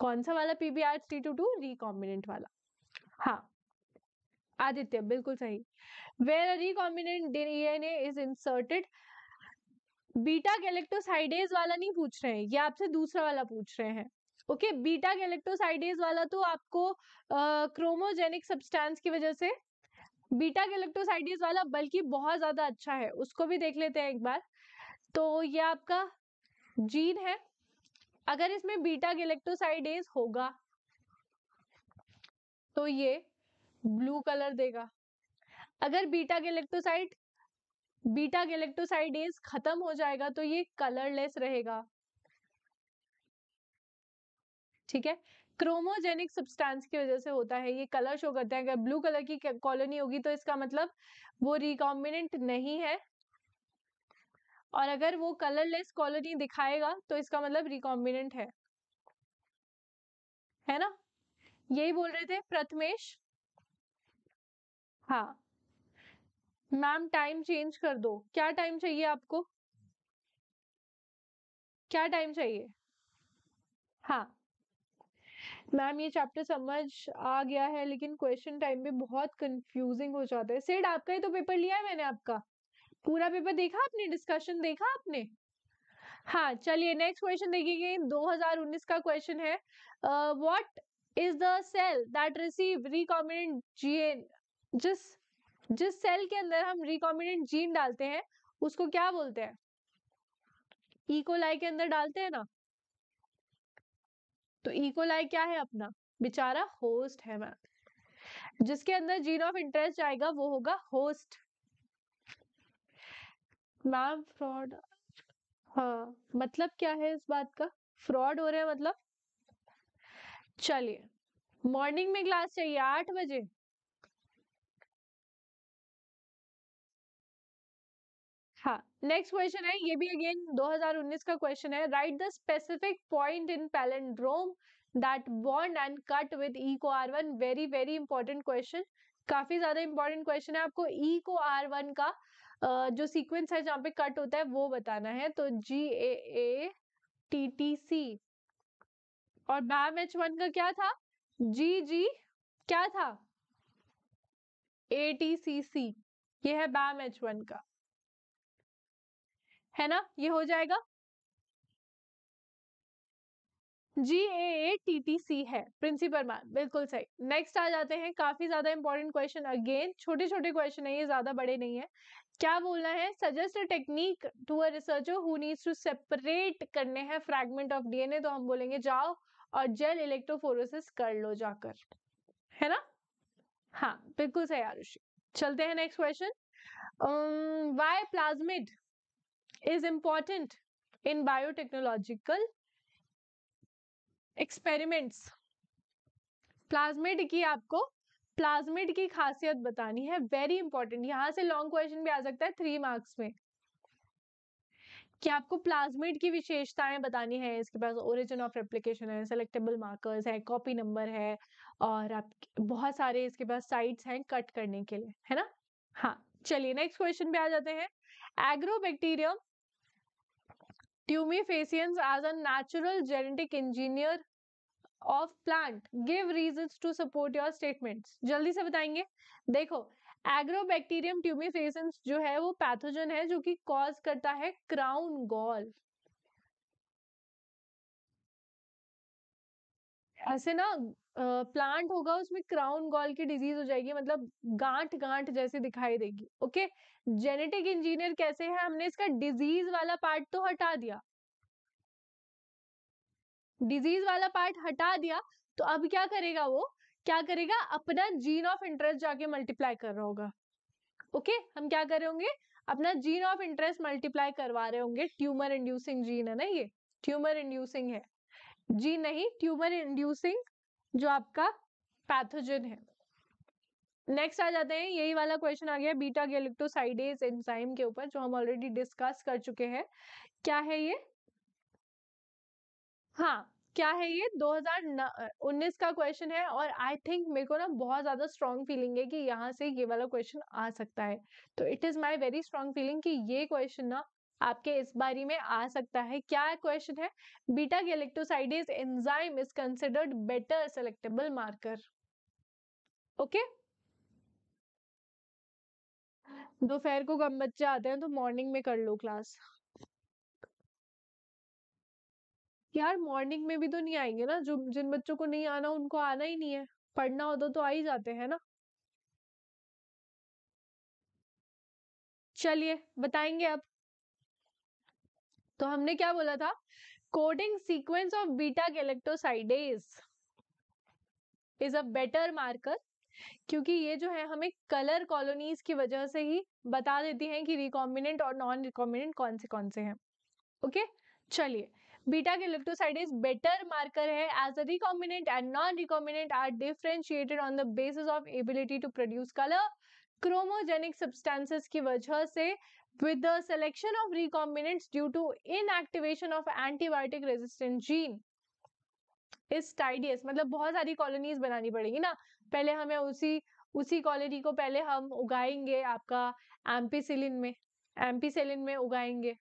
Speaker 1: कौन सा वाला P B R three two two recombinant वाला हाँ आदित्य बिल्कुल सही where recombinant DNA is inserted beta galactosidase वाला नहीं पूछ रहे हैं ये आपसे दूसरा वाला पूछ रहे हैं ओके बीटा गैलेक्टोसाइडेज वाला तो आपको क्रोमोजेनिक सब्सटेंस की वजह से बीटा गैलेक्टोसाइडेज वाला बल्कि बहुत ज्यादा अच्छा है उसको भी देख लेते हैं एक बार तो ये आपका जीन है अगर इसमें बीटा गैलेक्टोसाइडेज होगा तो ये ब्लू कलर देगा अगर बीटा गैलेक्टोसाइड बीटा गैलेक्टोसाइडेज खत्म हो जाएगा तो ये कलरलेस रहेगा ठीक है क्रोमोजेनिक सब्सटेंस की वजह से होता है ये कलर शो करते हैं अगर ब्लू कलर की कॉलोनी होगी तो इसका मतलब वो रिकॉम्बिनेंट नहीं है और अगर वो कलरलेस कॉलोनी दिखाएगा तो इसका मतलब रिकॉम्बिनेंट है है ना यही बोल रहे थे प्रथमेश हाँ मैम टाइम चेंज कर दो क्या टाइम चाहिए आपको क्या टाइम चाहिए हाँ मैम ये चैप्टर समझ आ गया है लेकिन क्वेश्चन टाइम पे बहुत कंफ्यूजिंग हो जाता है सेठ आपका ही तो पेपर लिया है मैंने आपका पूरा पेपर देखा आपने डिस्कशन देखा आपने हाँ चलिए नेक्स्ट क्वेश्चन देखिए 2019 का क्वेश्चन है what is the cell that receive recombinant gene जिस जिस सेल के अंदर हम रिकॉम्बिनेंट जीन डालते हैं उसको क्या बोलते हैं ईकोलाई e. के अंदर डालते हैं ना तो इकोलाई क्या है अपना बेचारा होस्ट है मैम जिसके अंदर जीन ऑफ इंटरेस्ट जाएगा वो होगा होस्ट मैम फ्रॉड हाँ मतलब क्या है इस बात का फ्रॉड हो रहा है मतलब चलिए मॉर्निंग में क्लास चाहिए आठ बजे नेक्स्ट क्वेश्चन है ये भी अगेन 2019 का क्वेश्चन है write the specific point in palindrome that bond and cut with E co R one very very important question काफी ज्यादा इंपॉर्टेंट क्वेश्चन है आपको ई को आर वन का जो सीक्वेंस है जहाँ पे कट होता है वो बताना है तो जी ए ए टी टी सी और बैम एच वन का क्या था जी जी क्या था ए टी सी सी ये है बैम एच वन का है ना ये हो जाएगा जी ए ए टी टी सी है प्रिंसिपल मैम बिल्कुल सही नेक्स्ट आ जाते हैं काफी ज्यादा इंपॉर्टेंट क्वेश्चन अगेन छोटे छोटे क्वेश्चन है ये ज्यादा बड़े नहीं है क्या बोलना है suggest technique to a researcher who needs to separate करने हैं फ्रैगमेंट ऑफ डीएनए तो हम बोलेंगे जाओ और जेल इलेक्ट्रोफोरोसिस कर लो जाकर है ना हाँ बिल्कुल सही आरुषि चलते हैं next question why plasmid is important in biotechnological experiments plasmid की आपको प्लाज्मिड की खासियत बतानी है वेरी इंपॉर्टेंट यहाँ से लॉन्ग क्वेश्चन भी आ सकता है थ्री मार्क्स में कि आपको प्लाज्मिड की विशेषताएं बतानी है इसके पास ओरिजिन ऑफ एप्लीकेशन है सेलेक्टेबल मार्कर्स है कॉपी नंबर है और आप बहुत सारे इसके पास साइट्स हैं कट करने के लिए है ना हाँ चलिए नेक्स्ट क्वेश्चन पे आ जाते हैं agrobacterium Tumefacients as a natural genetic engineer of plant give reason to support your statements जल्दी से बताएंगे देखो एग्रोबैक्टीरियम ट्यूमिफेसेंस जो है वो पैथोजन है जो कि कॉज करता है क्राउन गॉल ऐसे ना प्लांट होगा उसमें क्राउन गॉल की डिजीज हो जाएगी मतलब गांठ गांठ जैसे दिखाई देगी ओके जेनेटिक इंजीनियर कैसे है हमने इसका डिजीज वाला पार्ट तो हटा दिया डिजीज वाला पार्ट हटा दिया तो अब क्या करेगा वो क्या करेगा अपना जीन ऑफ इंटरेस्ट जाके मल्टीप्लाई कर रहा होगा ओके okay? हम क्या कर रहे होंगे अपना जीन ऑफ इंटरेस्ट मल्टीप्लाई करवा रहे होंगे ट्यूमर इंड्यूसिंग जीन है ना ये ट्यूमर इंड्यूसिंग है जी नहीं ट्यूमर इंड्यूसिंग जो आपका पैथोजन है नेक्स्ट आ जाते हैं यही वाला क्वेश्चन आ गया बीटा गैलेक्टोसाइडेज एंजाइम के ऊपर जो हम ऑलरेडी डिस्कस कर चुके हैं क्या है ये हाँ क्या है ये 2019 का क्वेश्चन है और आई थिंक मेरे को ना बहुत ज्यादा स्ट्रॉन्ग फीलिंग है कि यहाँ से ये वाला क्वेश्चन आ सकता है तो it is my very strong feeling कि ये क्वेश्चन ना आपके इस बारी में आ सकता है क्या क्वेश्चन है beta galactosidase enzyme is considered better selectable marker okay दोपहर को कम बच्चे आते हैं तो मॉर्निंग में कर लो क्लास यार मॉर्निंग में भी तो नहीं आएंगे ना जो जिन बच्चों को नहीं आना उनको आना ही नहीं है पढ़ना होता तो आ ही जाते हैं ना चलिए बताएंगे अब तो हमने क्या बोला था coding sequence of beta galactosidase is a better marker क्योंकि ये जो है हमें कलर कॉलोनीज की वजह से ही बता देती हैं कि रिकॉम्बिनेंट और नॉन रिकॉम्बिनेंट कौन से कौन से हैं ओके चलिए बीटा इज बेटर मार्कर है as a recombinant and non recombinant are differentiated on the basis of ability to produce colour chromogenic substances की वजह से with the selection of recombinants due to inactivation of antibiotic resistant gene is tidiest मतलब बहुत सारी कॉलोनीज बनानी पड़ेगी ना पहले हमें उसी उसी कॉलोनी को पहले हम उगाएंगे आपका एम्पीसिलिन में एम्पीसिलिन में उगाएंगे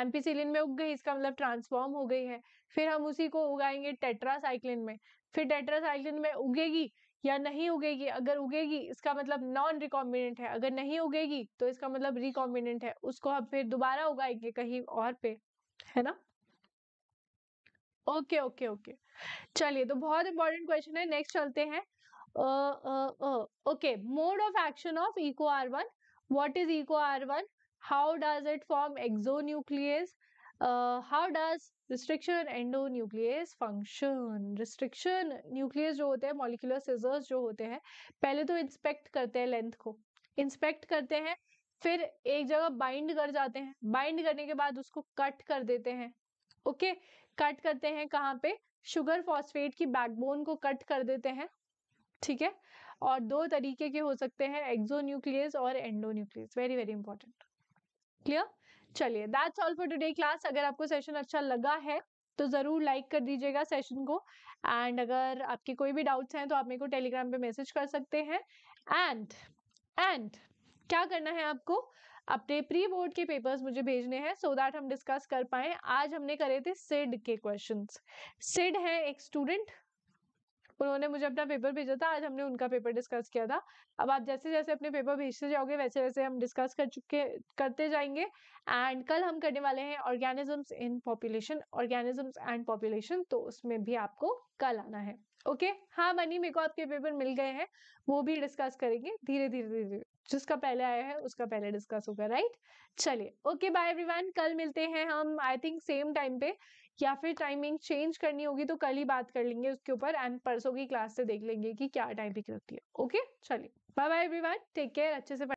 Speaker 1: एम्पीसिलिन में उग गई इसका मतलब ट्रांसफॉर्म हो गई है फिर हम उसी को उगाएंगे टेट्रासाइक्लिन में फिर टेट्रासाइक्लिन में उगेगी या नहीं उगेगी अगर उगेगी इसका मतलब नॉन रिकॉम्बिनेंट है अगर नहीं उगेगी तो इसका मतलब रिकॉम्बिनेंट है उसको हम फिर दोबारा उगाएंगे कहीं और पे है ना ओके ओके ओके चलिए तो बहुत इंपॉर्टेंट क्वेश्चन है नेक्स्ट चलते हैं okay mode of action of eco R one what is eco R one how does it form exonuclease Uh, how does restriction endonuclease function restriction nuclease जो होते हैं मॉलिकुलर सिजर्स जो होते हैं पहले तो इंस्पेक्ट करते हैं लेंथ को इंस्पेक्ट करते हैं फिर एक जगह बाइंड कर जाते हैं बाइंड करने के बाद उसको कट कर देते हैं ओके okay? कट करते हैं कहाँ पे शुगर फॉस्फेट की बैकबोन को कट कर देते हैं ठीक है और दो तरीके के हो सकते हैं एक्जो न्यूक्लियस और endonuclease very very important clear चलिए that's all for today class अगर आपको सेशन अच्छा लगा है तो ज़रूर लाइक कर दीजिएगा सेशन को एंड अगर आपके कोई भी डाउट्स हैं तो आप मेरे को टेलीग्राम पे मैसेज कर सकते हैं एंड एंड क्या करना है आपको अपने प्री बोर्ड के पेपर्स मुझे भेजने हैं सो so दैट हम डिस्कस कर पाए आज हमने करे थे सिड के क्वेश्चंस सिड है एक स्टूडेंट उन्होंने मुझे अपना पेपर भेजा था आज हमने उनका पेपर डिस्कस किया था अब आप जैसे जैसे अपने पेपर भेजते जाओगे वैसे वैसे हम डिस्कस कर चुके करते जाएंगे एंड कल हम करने वाले हैं organisms in population organisms and population तो उसमें भी आपको कल आना है ओके okay? हाँ मनी मेरे को आपके पेपर मिल गए हैं वो भी डिस्कस करेंगे धीरे धीरे धीरे जिसका पहले आया है उसका पहले डिस्कस होगा राइट चलिए ओके बाय एवरीवन कल मिलते हैं हम आई थिंक सेम टाइम पे या फिर टाइमिंग चेंज करनी होगी तो कल ही बात कर लेंगे उसके ऊपर एंड परसों की क्लास से देख लेंगे कि क्या टाइम रखती है ओके चलिए bye bye everyone take care अच्छे से